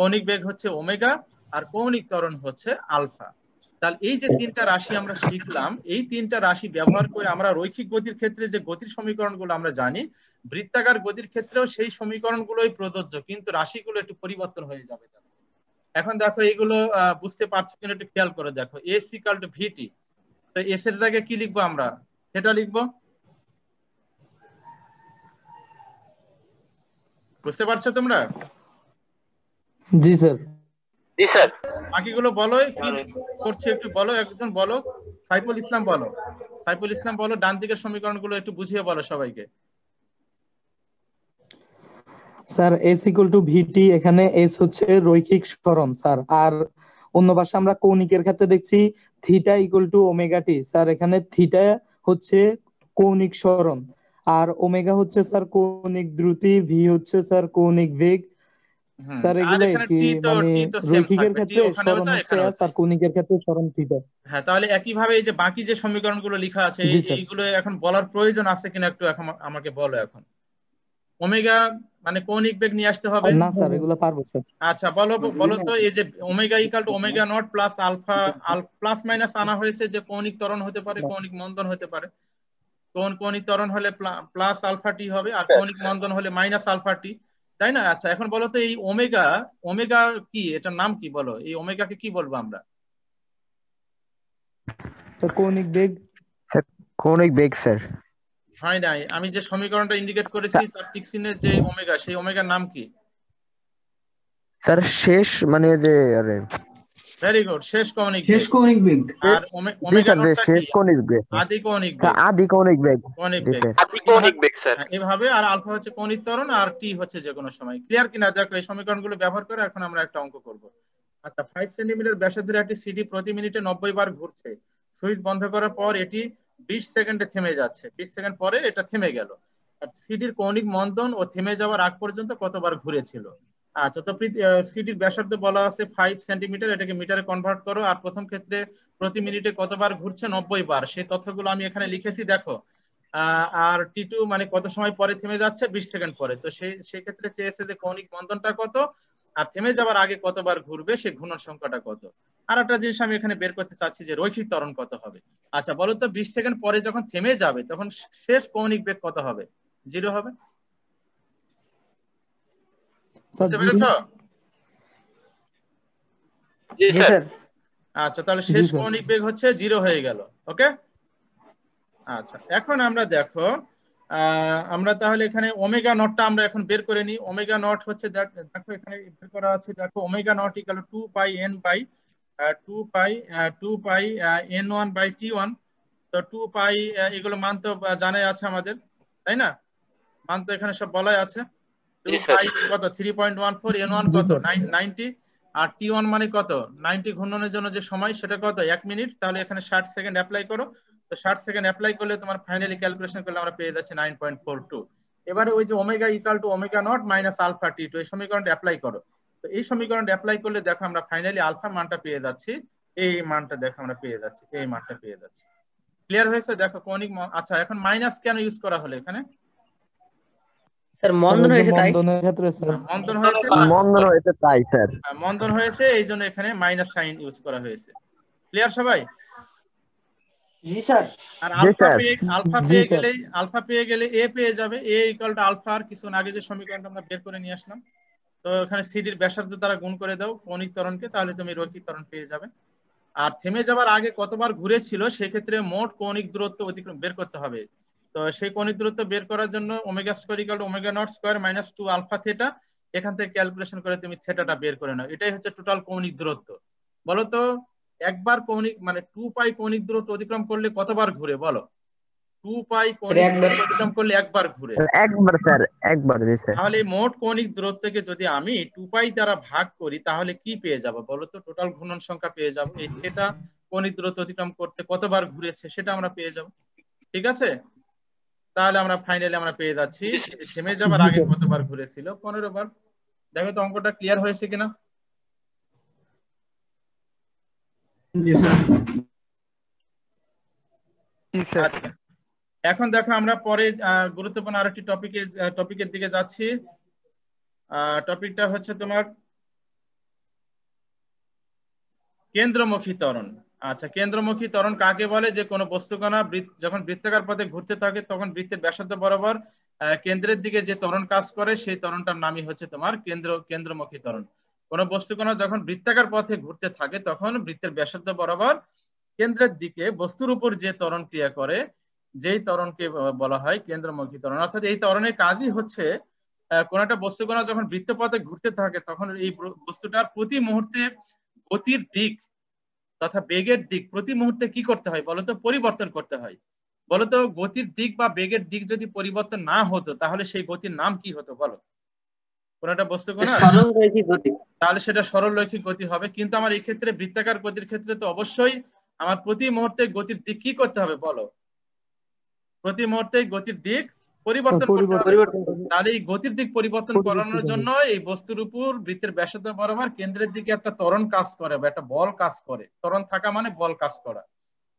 কৌণিক বেগ হচ্ছে ওমেগা আর কৌণিক ত্বরণ হচ্ছে আলফা তাহলে এই যে তিনটা রাশি আমরা শিখলাম এই তিনটা রাশি ব্যবহার করে আমরা রৈখিক গতির ক্ষেত্রে যে গতির সমীকরণগুলো আমরা জানি বৃত্তাকার গতির ক্ষেত্রেও সেই সমীকরণগুলোই প্রযোজ্য কিন্তু রাশিগুলো একটু পরিবর্তন হয়ে যাবে এখন দেখো এগুলো বুঝতে পারছো কিনা একটু খেয়াল করে দেখো এস ইকাল টু ভিটি তো এস এর জায়গায় কি লিখবো আমরা সেটা লিখবো বুঝতে পারছো তোমরা জি স্যার জি স্যার বাকিগুলো বলো কি করছে একটু বলো একজন বলো সাইফুল ইসলাম বলো সাইফুল ইসলাম বলো ডান দিকের সমীকরণগুলো একটু বুঝিয়ে বলো সবাইকে স্যার এস টু ভিটি এখানে এস হচ্ছে রৈখিক সরণ স্যার আর অন্য ভাষা আমরা কৌণিকের ক্ষেত্রে দেখছি theta equal to omega T sir এখানে থিটা হচ্ছে কৌণিক সরণ আর ওমেগা হচ্ছে স্যার কৌণিক দ্রুতি ভি হচ্ছে স্যার কৌণিক বেগ স্যার এগুলো কি মানে রৈখিকের ক্ষেত্রে সরণ হচ্ছে কৌণিকের ক্ষেত্রে সরণ থিটা হ্যাঁ তাহলে একই ভাবে এই যে বাকি যে সমীকরণগুলো লেখা আছে এইগুলো এখন বলার প্রয়োজন আছে কিনা একটু এখন আমাকে বলো এখন ওমেগা মানে কৌণিক বেগ নিয়ে আসতে হবে না স্যার এগুলো পারবো স্যার আচ্ছা বলো বলো তো এই যে omega equal to omega naught plus alpha plus minus আনা হয়েছে যে কৌণিক ত্বরণ হতে পারে কৌণিক মন্দন হতে পারে কোন কৌণিক ত্বরণ হলে প্লাস আলফা টি হবে আর কৌণিক মন্দন হলে মাইনাস আলফা টি তাই না আচ্ছা এখন বলো তো এই ওমেগা ওমেগা কি এটার নাম কি বলো এই ওমেগাকে কি বলবো আমরা কৌণিক বেগ কৌণিক বেগ স্যার হয় নাই আমি যে সমীকরণটা ইন্ডিকেট করেছি তার ঠিক চিহ্নের যে ওমেগা সেই ওমেগার নাম কি স্যার শেষ মানে যে আরে শেষ হ্যাঁ, আর আলফা হচ্ছে আর সময় ক্লিয়ার দেখো ব্যবহার করে এখন আমরা একটা অঙ্ক আচ্ছা সেন্টিমিটার একটি প্রতি মিনিটে বার ঘুরছে সুইচ বন্ধ করার পর এটি বিশ সেকেন্ডে থেমে যাচ্ছে বিশ সেকেন্ড পরে এটা থেমে গেল আর সিটির কৌণিক মন্দন ও থেমে যাওয়ার আগ পর্যন্ত কতবার ঘুরেছিল আচ্ছা তো সিটির ব্যাসার্ধ বলা আছে ফাইভ সেন্টিমিটার এটাকে মিটারে কনভার্ট করো আর প্রথম ক্ষেত্রে প্রতি মিনিটে কতবার ঘুরছে নব্বই বার সেই তথ্যগুলো আমি এখানে লিখেছি দেখো আর টি টু মানে কত সময় পরে থেমে যাচ্ছে বিশ সেকেন্ড পরে তো সেই সেক্ষেত্রে চেয়েছে যে কৌণিক বন্ধনটা কত আর থেমে যাওয়ার আগে কতবার ঘুরবে সে ঘূর্ণন সংখ্যাটা কত আর একটা জিনিস আমি এখানে বের করতে চাচ্ছি যে রৈখিক তরণ কত হবে আচ্ছা বলো তো বিশ সেকেন্ড পরে যখন থেমে যাবে তখন শেষ কৌণিক বেগ কত হবে জিরো হবে আচ্ছা তাহলে শেষ কৌণিক বেগ হচ্ছে জিরো হয়ে গেল ওকে আচ্ছা এখন আমরা দেখো আমরা তাহলে এখানে ওমেগা নটটা আমরা এখন বের করে নিই ওমেগা নট হচ্ছে দেখো এখানে বের করা আছে দেখো omega naught equal to pi N by two pi two pi N one by T one তো টু পাই এগুলো মান তো জানাই আছে আমাদের তাই না মান তো এখানে সব বলাই আছে আর টি ওয়ান মানে কত নাইনটি ঘূর্ণনের জন্য যে সময় সেটা কত এক মিনিট তাহলে এখানে ষাট সেকেন্ড অ্যাপ্লাই করো তো ষাট সেকেন্ড অ্যাপ্লাই করলে তোমার ফাইনালি ক্যালকুলেশন করলে আমরা পেয়ে যাচ্ছি নাইন পয়েন্ট ফোর টু এবারে ওই যে omega equal to omega naught minus alpha T two এই সমীকরণটা অ্যাপ্লাই করো তো এই সমীকরণটা অ্যাপ্লাই করলে দেখো আমরা ফাইনালি আলফা মানটা পেয়ে যাচ্ছি এই মানটা দেখো আমরা পেয়ে যাচ্ছি এই মানটা পেয়ে যাচ্ছি ক্লিয়ার হয়েছে দেখো কৌণিক আচ্ছা এখন মাইনাস কেন ইউজ করা হলো এখানে স্যার মন্দন হয়েছে তাই ক্ষেত্রে স্যার হ্যাঁ, মন্দন হয়েছে মন্দন হয়েছে তাই স্যার হ্যাঁ, মন্দন হয়েছে এখানে মাইনাস সাইন ইউজ করা হয়েছে ক্লিয়ার সবাই জি স্যার আর আলফা পেয়ে আলফা পেয়ে গেলে আলফা পেয়ে গেলে এ পেয়ে যাবে এ ইকুয়াল টু আলফা আর কিছু আগে যে সমীকরণটা আমরা বের করে নিয়ে আসলাম তো এখানে সিডির ব্যাসার্ধ দ্বারা গুণ করে দাও কৌণিক ত্বরণকে তাহলে তুমি রৈখিক ত্বরণ পেয়ে যাবে আর থেমে যাবার আগে কতবার ঘুরেছিল সেক্ষেত্রে মোট কৌণিক দূরত্ব অতিক্রম বের করতে হবে তো সেই কণিক দূরত্ব বের করার জন্য omega square equal omega naught square minus two alpha theta এখান থেকে ক্যালকুলেশন করে তুমি থেটাটা বের করে নাও এটাই হচ্ছে টোটাল কৌণিক দূরত্ব বলো তো একবার কৌণিক মানে টু পাই কৌণিক দূরত্ব অতিক্রম করলে কতবার ঘুরে বলো টু পাই কৌণিক দূরত্ব অতিক্রম করলে একবার ঘুরে একবার স্যার একবার জি স্যার তাহলে মোট কৌণিক দূরত্বকে যদি আমি টু পাই দ্বারা ভাগ করি তাহলে কি পেয়ে যাব বলো তো টোটাল ঘূর্ণন সংখ্যা পেয়ে যাব এই থেটা কৌণিক দূরত্ব অতিক্রম করতে কতবার ঘুরেছে সেটা আমরা পেয়ে যাব ঠিক আছে তাহলে আমরা ফাইনালি আমরা পেয়ে যাচ্ছি থেমে যাবার আগে কতবার ঘুরেছিল পনেরো বার দেখো তো অঙ্কটা ক্লিয়ার হয়েছে কিনা আচ্ছা এখন দেখো আমরা পরে গুরুত্বপূর্ণ আর টপিকে টপিকের দিকে যাচ্ছি টপিকটা হচ্ছে তোমার কেন্দ্রমুখী তরণ আচ্ছা কেন্দ্রমুখী ত্বরণ কাকে বলে যে কোনো বস্তুকণা যখন বৃত্তাকার পথে ঘুরতে থাকে তখন বৃত্তের ব্যাসার্ধ বরাবর কেন্দ্রের দিকে যে ত্বরণ কাজ করে সেই ত্বরণটার নামই হচ্ছে তোমার কেন্দ্র কেন্দ্রমুখী ত্বরণ কোনো বস্তুকণা যখন বৃত্তাকার পথে ঘুরতে থাকে তখন বৃত্তের ব্যাসার্ধ বরাবর কেন্দ্রের দিকে বস্তুর উপর যে ত্বরণ ক্রিয়া করে যেই ত্বরণকে বলা হয় কেন্দ্রমুখী ত্বরণ অর্থাৎ এই ত্বরণের কাজই হচ্ছে কোন একটা বস্তুকণা যখন বৃত্ত পথে ঘুরতে থাকে তখন এই বস্তুটার প্রতি মুহূর্তে গতির দিক তথা বেগের দিক প্রতি মুহূর্তে কি করতে হয় বলতো পরিবর্তন করতে হয় বলতো গতির দিক বা বেগের দিক যদি পরিবর্তন না হতো তাহলে সেই গতির নাম কি হতো বলো কোন একটা বস্তু তাহলে সেটা সরলরৈখিক গতি হবে কিন্তু আমার এই ক্ষেত্রে বৃত্তাকার গতির ক্ষেত্রে তো অবশ্যই আমার প্রতি মুহূর্তে গতির দিক কি করতে হবে বলো প্রতি মুহূর্তে গতির দিক পরিবর্তন এই গতির দিক পরিবর্তন করানোর জন্য এই বস্তুর উপর বৃত্তের বরাবর কেন্দ্রের দিকে একটা কাজ করে বা একটা বল কাজ করে থাকা মানে বল কাজ করা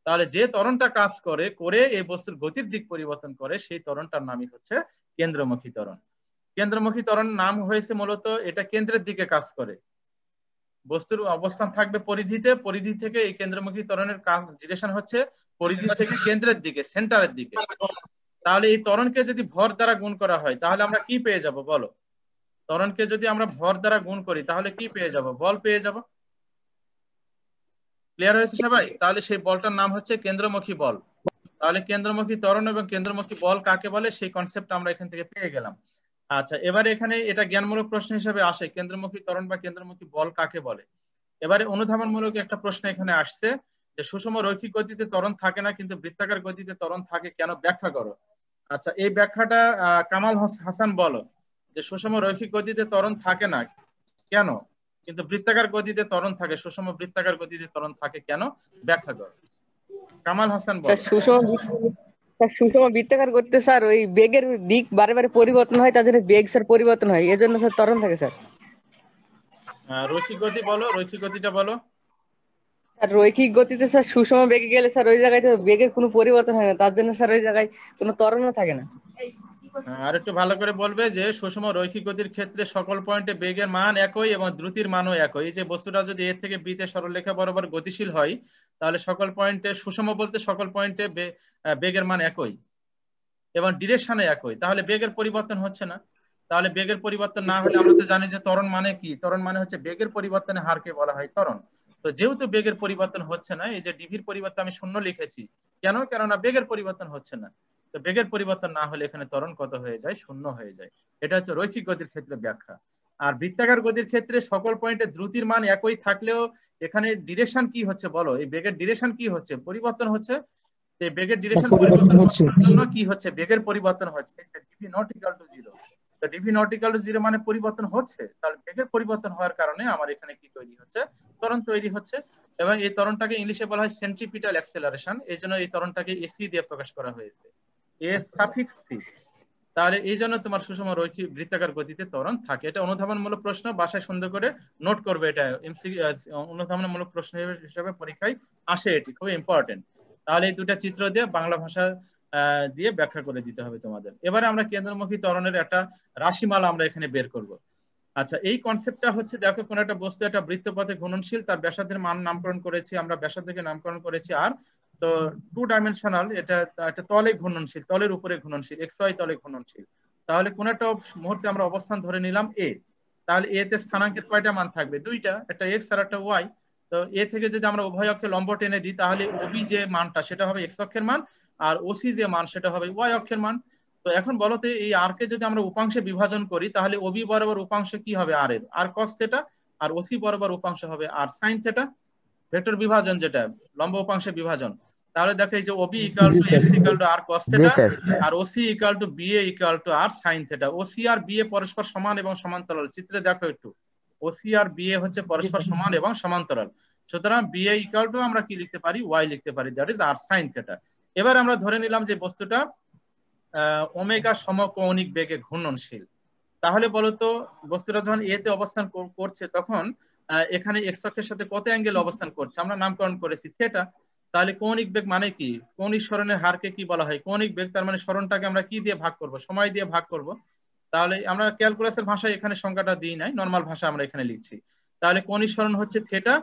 তাহলে যে কাজ করে করে এই বস্তুর গতির দিক পরিবর্তন করে সেই তরণটার নামই হচ্ছে কেন্দ্রমুখী তরণ কেন্দ্রমুখী তরণ নাম হয়েছে মূলত এটা কেন্দ্রের দিকে কাজ করে বস্তুর অবস্থান থাকবে পরিধিতে পরিধি থেকে এই কেন্দ্রমুখী তরণের কাজ ডিরেকশন হচ্ছে পরিধি থেকে কেন্দ্রের দিকে সেন্টারের দিকে তাহলে এই ত্বরণকে যদি ভর দ্বারা গুণ করা হয় তাহলে আমরা কি পেয়ে যাব বলো ত্বরণকে যদি আমরা ভর দ্বারা গুণ করি তাহলে কি পেয়ে যাব বল পেয়ে যাব ক্লিয়ার হয়েছে সবাই তাহলে সেই বলটার নাম হচ্ছে কেন্দ্রমুখী বল তাহলে কেন্দ্রমুখী ত্বরণ এবং কেন্দ্রমুখী বল কাকে বলে সেই কনসেপ্ট আমরা এখান থেকে পেয়ে গেলাম আচ্ছা এবারে এখানে এটা জ্ঞানমূলক প্রশ্ন হিসেবে আসে কেন্দ্রমুখী ত্বরণ বা কেন্দ্রমুখী বল কাকে বলে এবারে অনুধাবনমূলক একটা প্রশ্ন এখানে আসছে যে সুষম রৈখিক গতিতে ত্বরণ থাকে না কিন্তু বৃত্তাকার গতিতে ত্বরণ থাকে কেন ব্যাখ্যা করো আচ্ছা এই ব্যাখ্যাটা কামাল হাসান বলো যে সুষম রৈখিক গতিতে তরণ থাকে না কেন কিন্তু বৃত্তাকার গতিতে তরণ থাকে সুষম বৃত্তাকার গতিতে তরণ থাকে কেন ব্যাখ্যা করো কামাল হাসান বলো সুষম সুষম বৃত্তাকার গতিতে স্যার ওই বেগের দিক বারে বারে পরিবর্তন হয় তার জন্য বেগ স্যার পরিবর্তন হয় এজন্য স্যার তরণ থাকে স্যার রৈখিক গতি বলো রৈখিক গতিটা বলো স্যার রৈখিক গতিতে স্যার সুষম বেগে গেলে স্যার ওই জায়গায় তো বেগের কোনো পরিবর্তন হয় না তার জন্য স্যার ওই জায়গায় কোনো ত্বরণ থাকে না হ্যাঁ, আর একটু ভালো করে বলবে যে সুষম রৈখিক গতির ক্ষেত্রে সকল পয়েন্টে বেগের মান একই এবং দ্রুতির মানও একই যে বস্তুটা যদি এ থেকে বিতে সরলরেখা বরাবর গতিশীল হয় তাহলে সকল পয়েন্টে সুষম বলতে সকল পয়েন্টে বেগের মান একই এবং ডিরেকশনে একই তাহলে বেগের পরিবর্তন হচ্ছে না তাহলে বেগের পরিবর্তন না হলে আমরা তো জানি যে ত্বরণ মানে কি ত্বরণ মানে হচ্ছে বেগের পরিবর্তনের হারকে বলা হয় ত্বরণ তো যেহেতু বেগের পরিবর্তন হচ্ছে না এই যে ডিভির পরিবর্তে আমি শূন্য লিখেছি কেন কেননা বেগের পরিবর্তন হচ্ছে না তো বেগের পরিবর্তন না হলে এখানে ত্বরণ কত হয়ে যায় শূন্য হয়ে যায় এটা হচ্ছে রৈখিক গতির ক্ষেত্রে ব্যাখ্যা আর বৃত্তাকার গতির ক্ষেত্রে সকল পয়েন্টে দ্রুতির মান একই থাকলেও এখানে ডিরেকশন কি হচ্ছে বলো এই বেগের ডিরেকশন কি হচ্ছে পরিবর্তন হচ্ছে বেগের ডিরেকশন পরিবর্তন হচ্ছে কি হচ্ছে বেগের পরিবর্তন হচ্ছে DV naught equal to zero তো জিরো মানে পরিবর্তন হচ্ছে তার বেগের পরিবর্তন হওয়ার কারণে আমার এখানে কি তৈরি হচ্ছে তরণ তৈরি হচ্ছে এবং এই তরণটাকে ইংলিশে বলা হয় সেন্ট্রিপিটাল অ্যাক্সেলারেশন এই জন্য এই তরণটাকে এসি দিয়ে প্রকাশ করা হয়েছে এ সাফিক্স সি তাহলে এই জন্য তোমার সুষম রৈখিক বৃত্তাকার গতিতে ত্বরণ থাকে এটা অনুধাবনমূলক প্রশ্ন বাসায় সুন্দর করে নোট করবে এটা এমসি অনুধাবনমূলক প্রশ্ন হিসেবে পরীক্ষায় আসে এটি খুব ইম্পর্টেন্ট তাহলে এই দুটা চিত্র দিয়ে বাংলা ভাষা দিয়ে ব্যাখ্যা করে দিতে হবে তোমাদের এবারে আমরা কেন্দ্রমুখী ত্বরণের একটা রাশিমালা আমরা এখানে বের করব আচ্ছা এই কনসেপ্টটা হচ্ছে দেখো কোন একটা বস্তু একটা বৃত্তপথে ঘূর্ণনশীল তার ব্যাসার্ধের মান নামকরণ করেছি আমরা ব্যাসার্ধকে নামকরণ করেছি আর তো টু ডাইমেনশনাল এটা একটা তলে ঘূর্ণনশীল তলের উপরে ঘূর্ণনশীল এক্স ওয়াই তলে ঘূর্ণনশীল তাহলে কোন একটা মুহূর্তে আমরা অবস্থান ধরে নিলাম এ তাহলে এ তে স্থানাঙ্কের কয়টা মান থাকবে দুইটা একটা এক্স আর একটা ওয়াই তো এ থেকে যদি আমরা উভয় অক্ষে লম্ব টেনে দিই তাহলে ওবি যে মানটা সেটা হবে এক্স অক্ষের মান আর ওসি যে মান সেটা হবে ওয়াই অক্ষের মান তো এখন বলতে এই আর কে যদি আমরা উপাংশে বিভাজন করি তাহলে ওবি বরাবর উপাংশ কি হবে আর এর আর কস সেটা আর ওসি বরাবর উপাংশ হবে আর সাইন সেটা ভেক্টর বিভাজন যেটা লম্ব উপাংশে বিভাজন তাহলে দেখো এই যে OB equal to X equal to R cos theta R OC equal to BA equal to R sine theta OC R BA পরস্পর সমান এবং সমান্তরাল চিত্রে দেখো একটু ওসি আর বিএ হচ্ছে পরস্পর সমান এবং সমান্তরাল সুতরাং বিএ ইকুয়াল টু আমরা কি লিখতে পারি ওয়াই লিখতে পারি that is R sine theta এবার আমরা ধরে নিলাম যে বস্তুটা ওমেগা সমকৌণিক বেগে ঘূর্ণনশীল তাহলে বলতো বস্তুটা যখন এতে অবস্থান করছে তখন এখানে এক্স অক্ষের সাথে কত অ্যাঙ্গেল অবস্থান করছে আমরা নামকরণ করেছি থেটা তাহলে কৌণিক বেগ মানে কি কৌণিক স্মরণের হারকে কি বলা হয় কৌণিক বেগ তার মানে স্মরণটাকে আমরা কি দিয়ে ভাগ করব সময় দিয়ে ভাগ করব তাহলে আমরা ক্যালকুলাসের ভাষায় এখানে সংখ্যাটা দিই নাই নর্মাল ভাষা আমরা এখানে লিখছি তাহলে কৌণিক স্মরণ হচ্ছে থেটা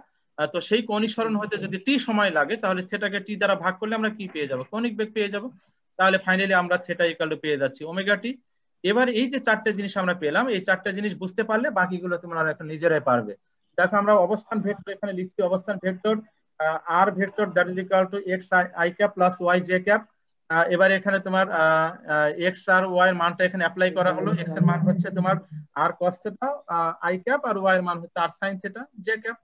তো সেই কনিসরণ হতে যদি টি সময় লাগে তাহলে থেটাকে টি দ্বারা ভাগ করলে আমরা কি পেয়ে যাব কনিক বেগ পেয়ে যাব তাহলে ফাইনালি আমরা থেটা ইকাল পেয়ে যাচ্ছি ওমেগা টি এবার এই যে চারটে জিনিস আমরা পেলাম এই চারটে জিনিস বুঝতে পারলে বাকিগুলো তোমরা এখন নিজেরাই পারবে দেখো আমরা অবস্থান ভেক্টর এখানে লিখছি অবস্থান vector R vector that is equal to X I cap plus Y J cap এবার এখানে তোমার এক্স আর ওয়াই এর মানটা এখানে অ্যাপ্লাই করা হলো এক্স এর মান হচ্ছে তোমার R cos theta I cap আর ওয়াই এর মান হচ্ছে R sine theta J cap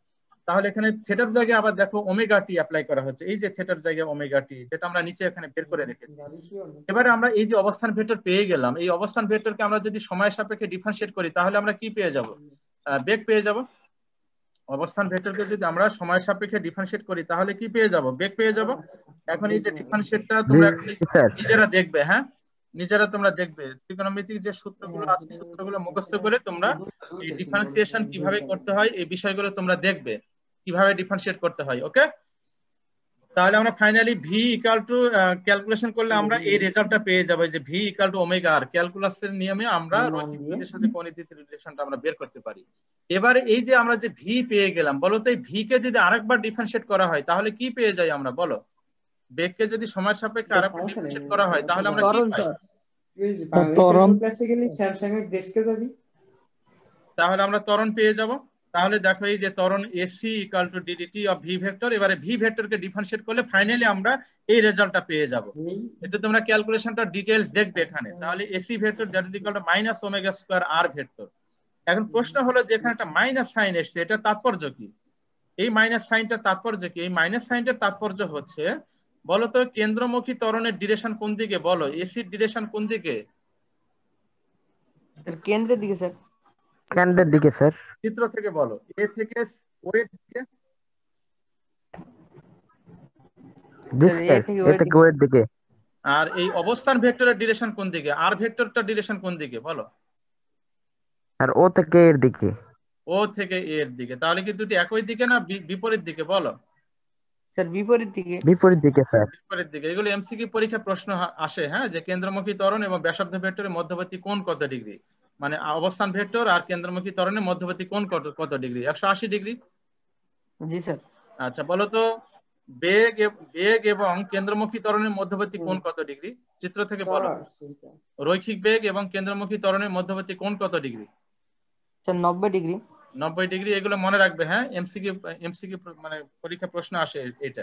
তাহলে এখানে থেটার জায়গায় আবার দেখো ওমেগা টি অ্যাপ্লাই করা হচ্ছে এই যে থেটার জায়গায় ওমেগা টি যেটা আমরা নিচে এখানে বের করে রেখেছি এবারে আমরা এই যে অবস্থান ভেক্টর পেয়ে গেলাম এই অবস্থান ভেক্টরকে আমরা যদি সময় সাপেক্ষে ডিফারেন্সিয়েট করি তাহলে আমরা কি পেয়ে যাব বেগ পেয়ে যাব অবস্থান ভেক্টরকে যদি আমরা সময় সাপেক্ষে ডিফারেন্সিয়েট করি তাহলে কি পেয়ে যাব বেগ পেয়ে যাব এখন এই যে ডিফারেন্সিয়েটটা তোমরা নিজেরা দেখবে হ্যাঁ নিজেরা তোমরা দেখবে ত্রিকোণমিতিক যে সূত্রগুলো আছে সূত্রগুলো মুখস্থ করে তোমরা এই ডিফারেন্সিয়েশন কিভাবে করতে হয় এই বিষয়গুলো তোমরা দেখবে কিভাবে ডিফারেন্সিয়েট করতে হয় ওকে তাহলে আমরা finally V equal to calculation করলে আমরা এই রেজাল্টটা পেয়ে যাবো যে V equal to omega R ক্যালকুলাসের নিয়মে আমরা রৈখিক সাথে গণিতের রিলেশনটা আমরা বের করতে পারি এবারে এই যে আমরা যে ভি পেয়ে গেলাম বলো তো এই ভি কে যদি আরেকবার ডিফারেন্সিয়েট করা হয় তাহলে কি পেয়ে যাই আমরা বলো বেগকে যদি সময়ের সাপেক্ষে আরেকবার ডিফারেন্সিয়েট করা হয় তাহলে আমরা কি পাই তরঙ্গ ক্লাসিক্যালি স্যামসাং এর ডেস্কে যাবে তাহলে আমরা তরণ পেয়ে যাব তাহলে দেখো এই যে ত্বরণ AC equal to DDT of V vector এবারে ভি ভেক্টর কে ডিফারেন্সিয়েট করলে ফাইনালি আমরা এই রেজাল্টটা পেয়ে যাব এটা তোমরা ক্যালকুলেশনটা ডিটেইলস দেখবে এখানে তাহলে AC vector that is equal to minus omega square R vector এখন প্রশ্ন হলো যে এখানে একটা মাইনাস সাইন এসছে এটা তাৎপর্য কি এই মাইনাস সাইনটার তাৎপর্য কি এই মাইনাস সাইনটার তাৎপর্য হচ্ছে বলতো কেন্দ্রমুখী তরণের ডিরেকশন কোন দিকে বলো এসির ডিরেকশন কোন দিকে কেন্দ্রের দিকে স্যার কেন্দ্রের দিকে স্যার চিত্র থেকে বলো এ থেকে ও দিকে আর এই অবস্থান ভেক্টরের ডিরেকশন কোন দিকে আর ভেক্টরটা ডিরেকশন কোন দিকে বলো আর ও থেকে এর দিকে ও থেকে এর দিকে তাহলে কি দুটি একই দিকে না বিপরীত দিকে বলো স্যার বিপরীত দিকে বিপরীত দিকে স্যার বিপরীত দিকে এগুলো এমসিকিউ পরীক্ষা প্রশ্ন আসে হ্যাঁ যে কেন্দ্রমুখী ত্বরণ এবং ব্যাসার্ধ ভেক্টরের মধ্যবর্তী কোণ কত ডিগ্রি মানে অবস্থান ভেক্টর আর কেন্দ্রমুখী ত্বরণের মধ্যবর্তী কোণ কত কত ডিগ্রি একশো আশি ডিগ্রি জি স্যার আচ্ছা বলো তো বেগ বেগ এবং কেন্দ্রমুখী ত্বরণের মধ্যবর্তী কোণ কত ডিগ্রি চিত্র থেকে বলো রৈখিক বেগ এবং কেন্দ্রমুখী ত্বরণের মধ্যবর্তী কোণ কত ডিগ্রি স্যার 90 ডিগ্রি 90 ডিগ্রি এগুলো মনে রাখবে হ্যাঁ এমসিকিউ এমসিকিউ মানে পরীক্ষা প্রশ্ন আসে এটা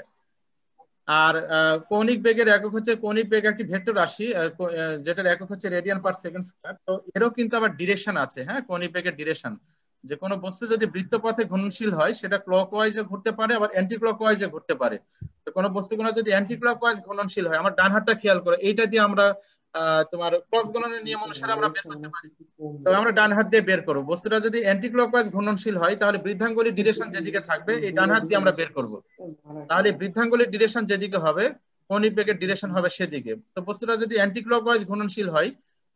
আর কৌণিক বেগের একক হচ্ছে কৌণিক বেগ একটি ভেক্টর রাশি যেটার একক হচ্ছে রেডিয়ান পার সেকেন্ড স্কোয়ার তো এরও কিন্তু আবার ডিরেকশন আছে হ্যাঁ কৌণিক বেগের ডিরেকশন যে কোনো বস্তু যদি বৃত্তপথে ঘনশীল হয় সেটা ক্লকওয়াইজে ঘুরতে পারে আবার অ্যান্টি ক্লকওয়াইজে ঘুরতে পারে কোনো বস্তুগুলো যদি অ্যান্টি ক্লকওয়াইজ ঘনশীল হয় আমার ডান হাতটা খেয়াল করে এইটা দিয়ে আমরা তোমার ক্রস গণনের নিয়ম অনুসারে আমরা বের করতে পারি তো আমরা ডান হাত দিয়ে বের করব বস্তুটা যদি অ্যান্টি ক্লকওয়াইজ ঘূর্ণনশীল হয় তাহলে বৃদ্ধাঙ্গুলির ডিরেকশন যেদিকে থাকবে এই ডান হাত দিয়ে আমরা বের করব তাহলে বৃদ্ধাঙ্গুলির ডিরেকশন যেদিকে হবে কনিক ডিরেকশন হবে সেদিকে তো বস্তুটা যদি অ্যান্টি ক্লকওয়াইজ ঘূর্ণনশীল হয়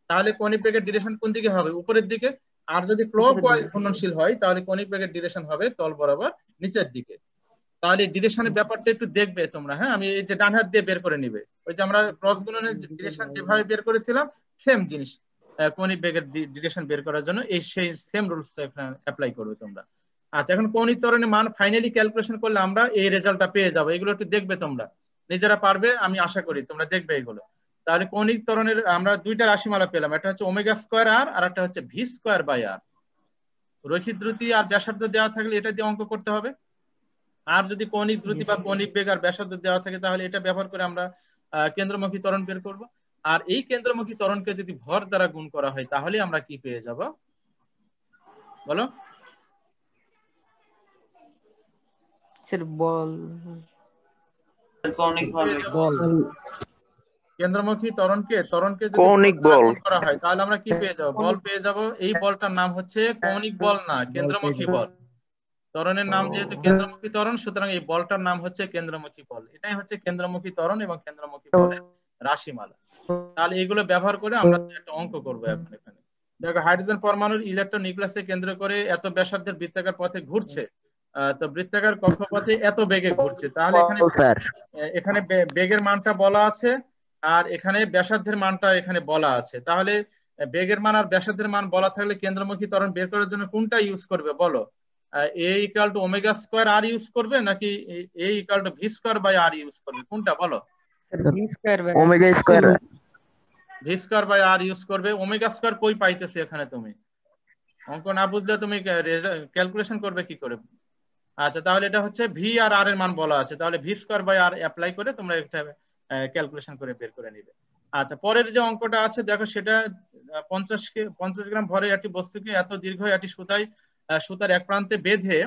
তাহলে কনিক বেগের ডিরেকশন কোন দিকে হবে উপরের দিকে আর যদি ক্লকওয়াইজ ঘূর্ণনশীল হয় তাহলে কোনি বেগের ডিরেকশন হবে তল বরাবর নিচের দিকে তাহলে ডিরেকশনের ব্যাপারটা একটু দেখবে তোমরা হ্যাঁ আমি এই যে ডান হাত দিয়ে বের করে নিবে ওই যে আমরা ক্রস গুণনের ডিরেকশন যেভাবে বের করেছিলাম সেম জিনিস কোনি বেগের ডিরেকশন বের করার জন্য এই সেই সেম রুলস অ্যাপ্লাই করবে তোমরা আচ্ছা এখন কোনি ত্বরণের মান ফাইনালি ক্যালকুলেশন করলে আমরা এই রেজাল্টটা পেয়ে যাবো এগুলো একটু দেখবে তোমরা নিজেরা পারবে আমি আশা করি তোমরা দেখবে এগুলো তাহলে কৌণিক ত্বরণের আমরা দুইটা রাশিমালা পেলাম একটা হচ্ছে ওমেগা স্কোয়ার আর আর একটা হচ্ছে ভি স্কোয়ার বাই আর রৈখিক দ্রুতি আর ব্যাসার্ধ দেওয়া থাকলে এটা দিয়ে অঙ্ক করতে হবে আর যদি পনিক দ্রুতি বা পনিক বেগ আর ব্যাসার্ধ দেওয়া থাকে তাহলে এটা ব্যবহার করে আমরা কেন্দ্রমুখী ত্বরণ বের করব আর এই কেন্দ্রমুখী ত্বরণকে যদি ভর দ্বারা গুণ করা হয় তাহলে আমরা কি পেয়ে যাব বলো বল কেন্দ্রমুখী তরণকে তরণকে যদি বল করা হয় তাহলে আমরা কি পেয়ে যাব বল পেয়ে যাব এই বলটার নাম হচ্ছে কৌণিক বল না কেন্দ্রমুখী বল ত্বরণের নাম যেহেতু কেন্দ্রমুখী ত্বরণ সুতরাং এই বলটার নাম হচ্ছে কেন্দ্রমুখী বল এটাই হচ্ছে কেন্দ্রমুখী ত্বরণ এবং কেন্দ্রমুখী বলের রাশিমালা তাহলে এগুলো ব্যবহার করে আমরা একটা অঙ্ক করব এখন এখানে দেখো হাইড্রোজেন পরমাণুর ইলেকট্রন নিউক্লিয়াসে কেন্দ্র করে এত ব্যাসার্ধের বৃত্তাকার পথে ঘুরছে তো বৃত্তাকার কক্ষপথে এত বেগে ঘুরছে তাহলে এখানে এখানে বেগের মানটা বলা আছে আর এখানে ব্যাসার্ধের মানটা এখানে বলা আছে তাহলে বেগের মান আর ব্যাসার্ধের মান বলা থাকলে কেন্দ্রমুখী ত্বরণ বের করার জন্য কোনটা ইউজ করবে বলো equal to omega square R use করবে নাকি A equal to V square by R use করবে কোনটা বলো omega square V square by R use করবে ওমেগা স্কোয়ার কই এখানে তুমি অঙ্ক না বুঝলে তুমি ক্যালকুলেশন করবে কি করে আচ্ছা তাহলে এটা হচ্ছে ভি আর আর এর মান বলা আছে তাহলে v square by r apply করে তোমরা একটা ক্যালকুলেশন করে বের করে নিবে আচ্ছা পরের যে অঙ্কটা আছে দেখো সেটা পঞ্চাশ পঞ্চাশ গ্রাম ভরে একটি বস্তুকে এত দীর্ঘ একটি সুতায় সুতার এক প্রান্তে বেঁধে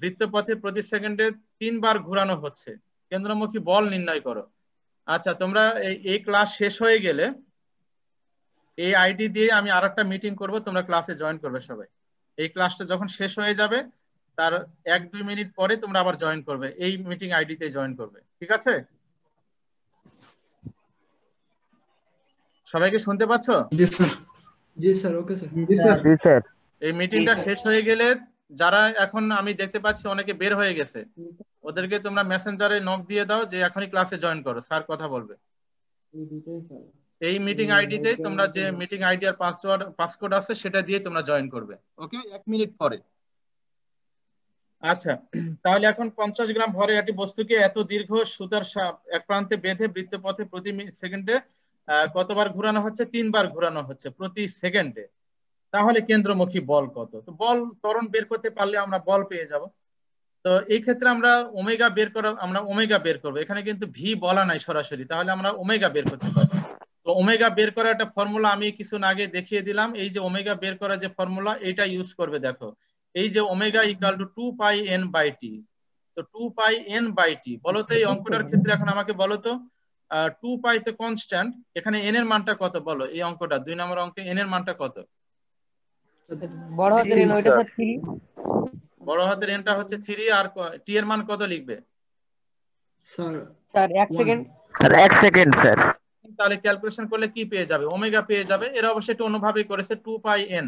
বৃত্তপথে প্রতি সেকেন্ডে তিনবার ঘুরানো হচ্ছে কেন্দ্রমুখী বল নির্ণয় করো আচ্ছা তোমরা এই ক্লাস শেষ হয়ে গেলে এই আইডি দিয়ে আমি আর একটা মিটিং করব তোমরা ক্লাসে জয়েন করবে সবাই এই ক্লাসটা যখন শেষ হয়ে যাবে তার এক দুই মিনিট পরে তোমরা আবার জয়েন করবে এই মিটিং আইডিতে জয়েন করবে ঠিক আছে সবাইকে শুনতে পাচ্ছ জি স্যার জি স্যার ওকে স্যার জি স্যার জি স্যার এই মিটিংটা শেষ হয়ে গেলে যারা এখন আমি দেখতে পাচ্ছি অনেকে বের হয়ে গেছে ওদেরকে তোমরা মেসেঞ্জারে নক দিয়ে দাও যে এখনই ক্লাসে জয়েন করো স্যার কথা বলবে এই মিটিং আইডিতেই তোমরা যে মিটিং আইডি আর পাসওয়ার্ড পাসকোড আছে সেটা দিয়ে তোমরা জয়েন করবে ওকে এক মিনিট পরে আচ্ছা তাহলে এখন পঞ্চাশ গ্রাম ভরের একটি বস্তুকে এত দীর্ঘ সুতার সাপ এক প্রান্তে বেঁধে বৃত্ত পথে প্রতি সেকেন্ডে কতবার ঘোরানো হচ্ছে তিনবার ঘোরানো হচ্ছে প্রতি সেকেন্ডে তাহলে কেন্দ্রমুখী বল কত তো বল ত্বরণ বের করতে পারলে আমরা বল পেয়ে যাব তো এই ক্ষেত্রে আমরা ওমেগা বের করা আমরা ওমেগা বের করবো এখানে কিন্তু ভি বলা নাই সরাসরি তাহলে আমরা ওমেগা বের করতে পারবো তো ওমেগা বের করার একটা ফর্মুলা আমি কিছু আগে দেখিয়ে দিলাম এই যে ওমেগা বের করা যে ফর্মুলা এটা ইউজ করবে দেখো এই যে omega equal to two pi N by T তো two pi N by T বলতো এই অঙ্কটার ক্ষেত্রে এখন আমাকে বলতো টু পাই তো কনস্ট্যান্ট এখানে এন এর মানটা কত বলো এই অঙ্কটা দুই নম্বর অঙ্কে এন এর মানটা কত বড় হাতের এন ওইটা স্যার 3 বড় হাতের এনটা হচ্ছে 3 আর টি এর মান কত লিখবে sir sir 1 second sir 1 second sir তাহলে ক্যালকুলেশন করলে কি পেয়ে যাবে ওমেগা পেয়ে যাবে অবশ্যই একটু অন্যভাবে করেছে 2 পাই এন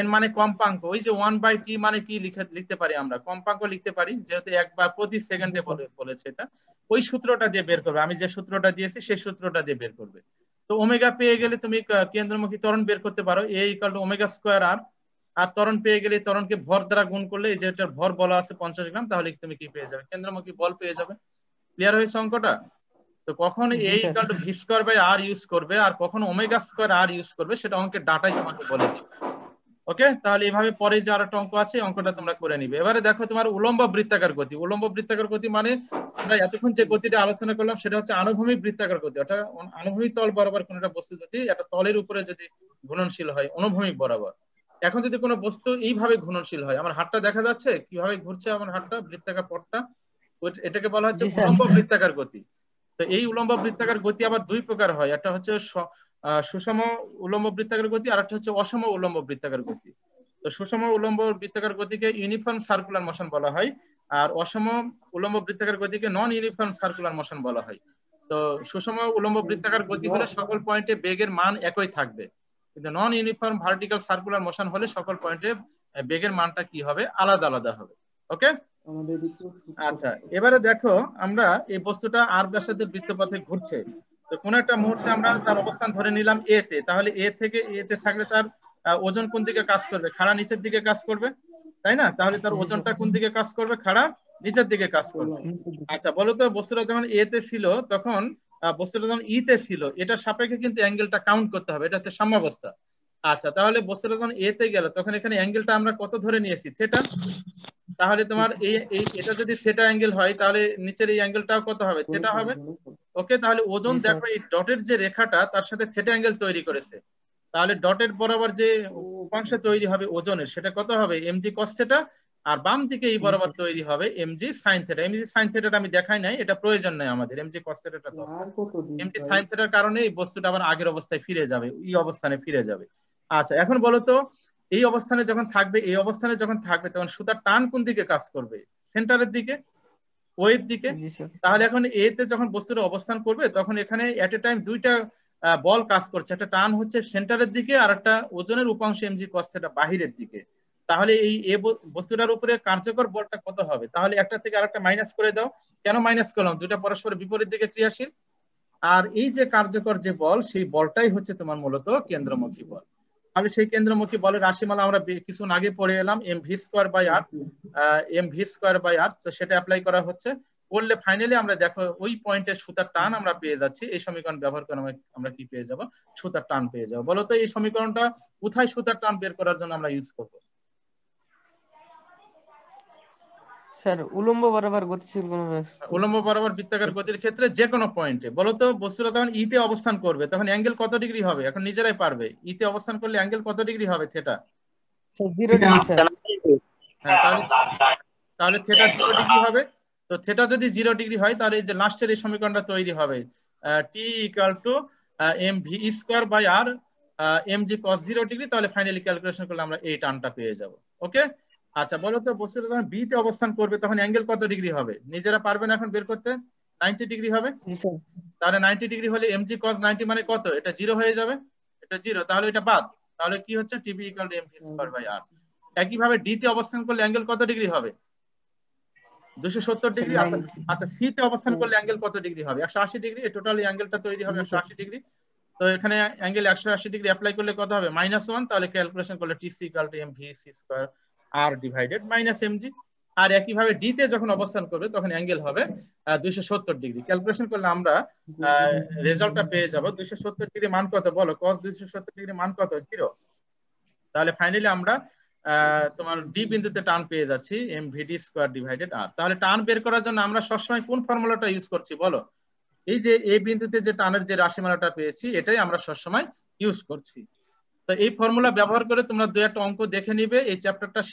এন মানে কম্পাঙ্ক ওই যে 1 বাই টি মানে কি লিখে লিখতে পারি আমরা কম্পাঙ্ক লিখতে পারি যেহেতু একবার প্রতি সেকেন্ডে বলেছে এটা ওই সূত্রটা দিয়ে বের করবে আমি যে সূত্রটা দিয়েছি সেই সূত্রটা দিয়ে বের করবে তো ওমেগা পেয়ে গেলে তুমি কেন্দ্রমুখী ত্বরণ বের করতে পারো a equal to omega square r আর ত্বরণ পেয়ে গেলে ত্বরণকে ভর দ্বারা গুণ করলে এই যেটার ভর বলা আছে পঞ্চাশ গ্রাম তাহলে তুমি কি পেয়ে যাবে কেন্দ্রমুখী বল পেয়ে যাবে ক্লিয়ার হয়েছে অঙ্কটা তো কখন এই equal to V square by R use করবে আর কখন ওমেগা স্কোয়ার আর ইউজ করবে সেটা অঙ্কের ডাটাই তোমাকে বলে দিবে ওকে তাহলে এভাবে পরে যে আরেকটা অঙ্ক আছে অঙ্কটা তোমরা করে নিবে এবারে দেখো তোমার উলম্ব বৃত্তাকার গতি উলম্ব বৃত্তাকার গতি মানে আমরা এতক্ষণ যে গতিটা আলোচনা করলাম সেটা হচ্ছে আনুভূমিক বৃত্তাকার গতি অর্থাৎ আনুভূমিক তল বরাবর কোন একটা বস্তু যদি একটা তলের উপরে যদি ঘূর্ণনশীল হয় অনুভূমিক বরাবর এখন যদি কোনো বস্তু এইভাবে ঘূর্ণনশীল হয় আমার হাতটা দেখা যাচ্ছে কিভাবে ঘুরছে আমার হাতটা বৃত্তাকার পটটা এটাকে বলা হচ্ছে উলম্ব বৃত্তাকার গতি তো এই উলম্ব বৃত্তাকার গতি আবার দুই প্রকার হয় একটা হচ্ছে সুষম উলম্ব বৃত্তাকার গতি আর একটা হচ্ছে অসম উলম্ব বৃত্তাকার গতি তো সুষম উলম্ব বৃত্তাকার গতিকে ইউনিফর্ম সার্কুলার মোশন বলা হয় আর অসম উলম্ব বৃত্তাকার গতিকে নন ইউনিফর্ম সার্কুলার মোশন বলা হয় তো সুষম উলম্ব বৃত্তাকার গতি হলে সকল পয়েন্টে বেগের মান একই থাকবে কিন্তু non uniform vertical circular motion হলে সকল পয়েন্টে বেগের মানটা কি হবে আলাদা আলাদা হবে ওকে আচ্ছা এবারে দেখো আমরা এই বস্তুটা আর ব্যাসার্ধের বৃত্তপথে ঘুরছে তো কোন একটা মুহূর্তে আমরা তার অবস্থান ধরে নিলাম এ তে তাহলে এ থেকে এ তে থাকলে তার ওজন কোন দিকে কাজ করবে খাড়া নিচের দিকে কাজ করবে তাই না তাহলে তার ওজনটা কোন দিকে কাজ করবে খাড়া নিচের দিকে কাজ করবে আচ্ছা বলো তো বস্তুটা যখন এ তে ছিল তখন বস্তুটা যখন ই e তে ছিল এটা সাপেক্ষে কিন্তু অ্যাঙ্গেলটা কাউন্ট করতে হবে এটা হচ্ছে সাম্যাবস্থা আচ্ছা তাহলে বস্তুটা যখন এ তে গেল তখন এখানে অ্যাঙ্গেলটা আমরা কত ধরে নিয়েছি থেটা তাহলে তোমার এই এটা যদি থেটা অ্যাঙ্গেল হয় তাহলে নিচের এই অ্যাঙ্গেলটাও কত হবে থেটা হবে ওকে তাহলে ওজন দেখো এই ডটের যে রেখাটা তার সাথে থেটা অ্যাঙ্গেল তৈরি করেছে তাহলে ডটের বরাবর যে উপাংশ তৈরি হবে ওজনের সেটা কত হবে এমজি কস থেটা আর বাম দিকে এই বরাবর তৈরি হবে mg sine theta mg sine থেটাটা আমি দেখাই নাই এটা প্রয়োজন নাই আমাদের এমজি কস থেটাটা এমজি সাইন থেটার কারণে এই বস্তুটা আবার আগের অবস্থায় ফিরে যাবে এই অবস্থানে ফিরে যাবে আচ্ছা এখন বলো তো এই অবস্থানে যখন থাকবে এই অবস্থানে যখন থাকবে তখন সুতার টান কোন দিকে কাজ করবে সেন্টারের দিকে ওয়ের দিকে তাহলে এখন এ তে যখন বস্তুর অবস্থান করবে তখন এখানে এট এ টাইম দুইটা বল কাজ করছে একটা টান হচ্ছে সেন্টারের দিকে আর একটা ওজনের উপাংশ এমজি কস সেটা বাহিরের দিকে তাহলে এই এ বস্তুটার উপরে কার্যকর বলটা কত হবে তাহলে একটা থেকে আরেকটা মাইনাস করে দাও কেন মাইনাস করলাম দুটা পরস্পর বিপরীত দিকে ক্রিয়াশীল আর এই যে কার্যকর যে বল সেই বলটাই হচ্ছে তোমার মূলত কেন্দ্রমুখী বল তাহলে সেই কেন্দ্রমুখী বলের রাশিমালা আমরা কিছু আগে পড়ে এলাম m v square by r m v square by r সেটা অ্যাপ্লাই করা হচ্ছে করলে ফাইনালি আমরা দেখো ওই পয়েন্টে সুতার টান আমরা পেয়ে যাচ্ছি এই সমীকরণ ব্যবহার করে আমরা কি পেয়ে যাব সুতার টান পেয়ে যাবো বলতো এই সমীকরণটা কোথায় সুতার টান বের করার জন্য আমরা ইউজ করবো স্যার উলম্ব বরাবর গতিশীল কোন উলম্ব বরাবর বৃত্তাকার গতির ক্ষেত্রে যে কোনো পয়েন্টে বলতো বস্তুটা তখন ইতে e অবস্থান করবে তখন অ্যাঙ্গেল কত ডিগ্রি হবে এখন নিজেরাই পারবে ইতে e অবস্থান করলে অ্যাঙ্গেল কত ডিগ্রি হবে থেটা হ্যাঁ, তাহলে থেটা জিরো ডিগ্রি হবে তো থেটা যদি জিরো ডিগ্রি হয় তাহলে যে লাস্টের এই সমীকরণটা তৈরি হবে T equal to m v square by r m g cos zero degree তাহলে ফাইনালি ক্যালকুলেশন করলে আমরা এই টার্মটা পেয়ে যাবো ওকে আচ্ছা বলো তো বস্তু যখন বি তে অবস্থান করবে তখন অ্যাঙ্গেল কত ডিগ্রি হবে নিজেরা পারবেন এখন বের করতে 90 ডিগ্রি হবে তাহলে 90 ডিগ্রি হলে এমজি cos 90 মানে কত এটা জিরো হয়ে যাবে এটা জিরো তাহলে এটা বাদ তাহলে কি হচ্ছে TB equal to mv square by r একই ভাবে ডি তে অবস্থান করলে অ্যাঙ্গেল কত ডিগ্রি হবে 270 ডিগ্রি আচ্ছা আচ্ছা সি তে অবস্থান করলে অ্যাঙ্গেল কত ডিগ্রি হবে 180 ডিগ্রি এই টোটাল অ্যাঙ্গেলটা তৈরি হবে 180 ডিগ্রি তো এখানে অ্যাঙ্গেল 180 ডিগ্রি অ্যাপ্লাই করলে কত হবে -1 তাহলে ক্যালকুলেশন করলে TC equal to mv C square r divided minus mg r একইভাবে ডি তে যখন অবস্থান করবে তখন অ্যাঙ্গেল হবে দুইশো সত্তর ডিগ্রি ক্যালকুলেশন করলে আমরা রেজাল্টটা পেয়ে যাবো দুইশো সত্তর ডিগ্রি মান কত বলো কস দুইশো সত্তর ডিগ্রি মান কত জিরো তাহলে ফাইনালি আমরা তোমার ডি বিন্দুতে টান পেয়ে যাচ্ছি m vD square divided r তাহলে টান বের করার জন্য আমরা সবসময় কোন ফর্মুলাটা ইউজ করছি বলো এই যে এ বিন্দুতে যে টানের যে রাশিমালাটা পেয়েছি এটাই আমরা সবসময় ইউজ করছি তো এই ফর্মুলা ব্যবহার করে তোমরা দু একটা অঙ্ক দেখে নিবে এই চ্যাপ্টারটা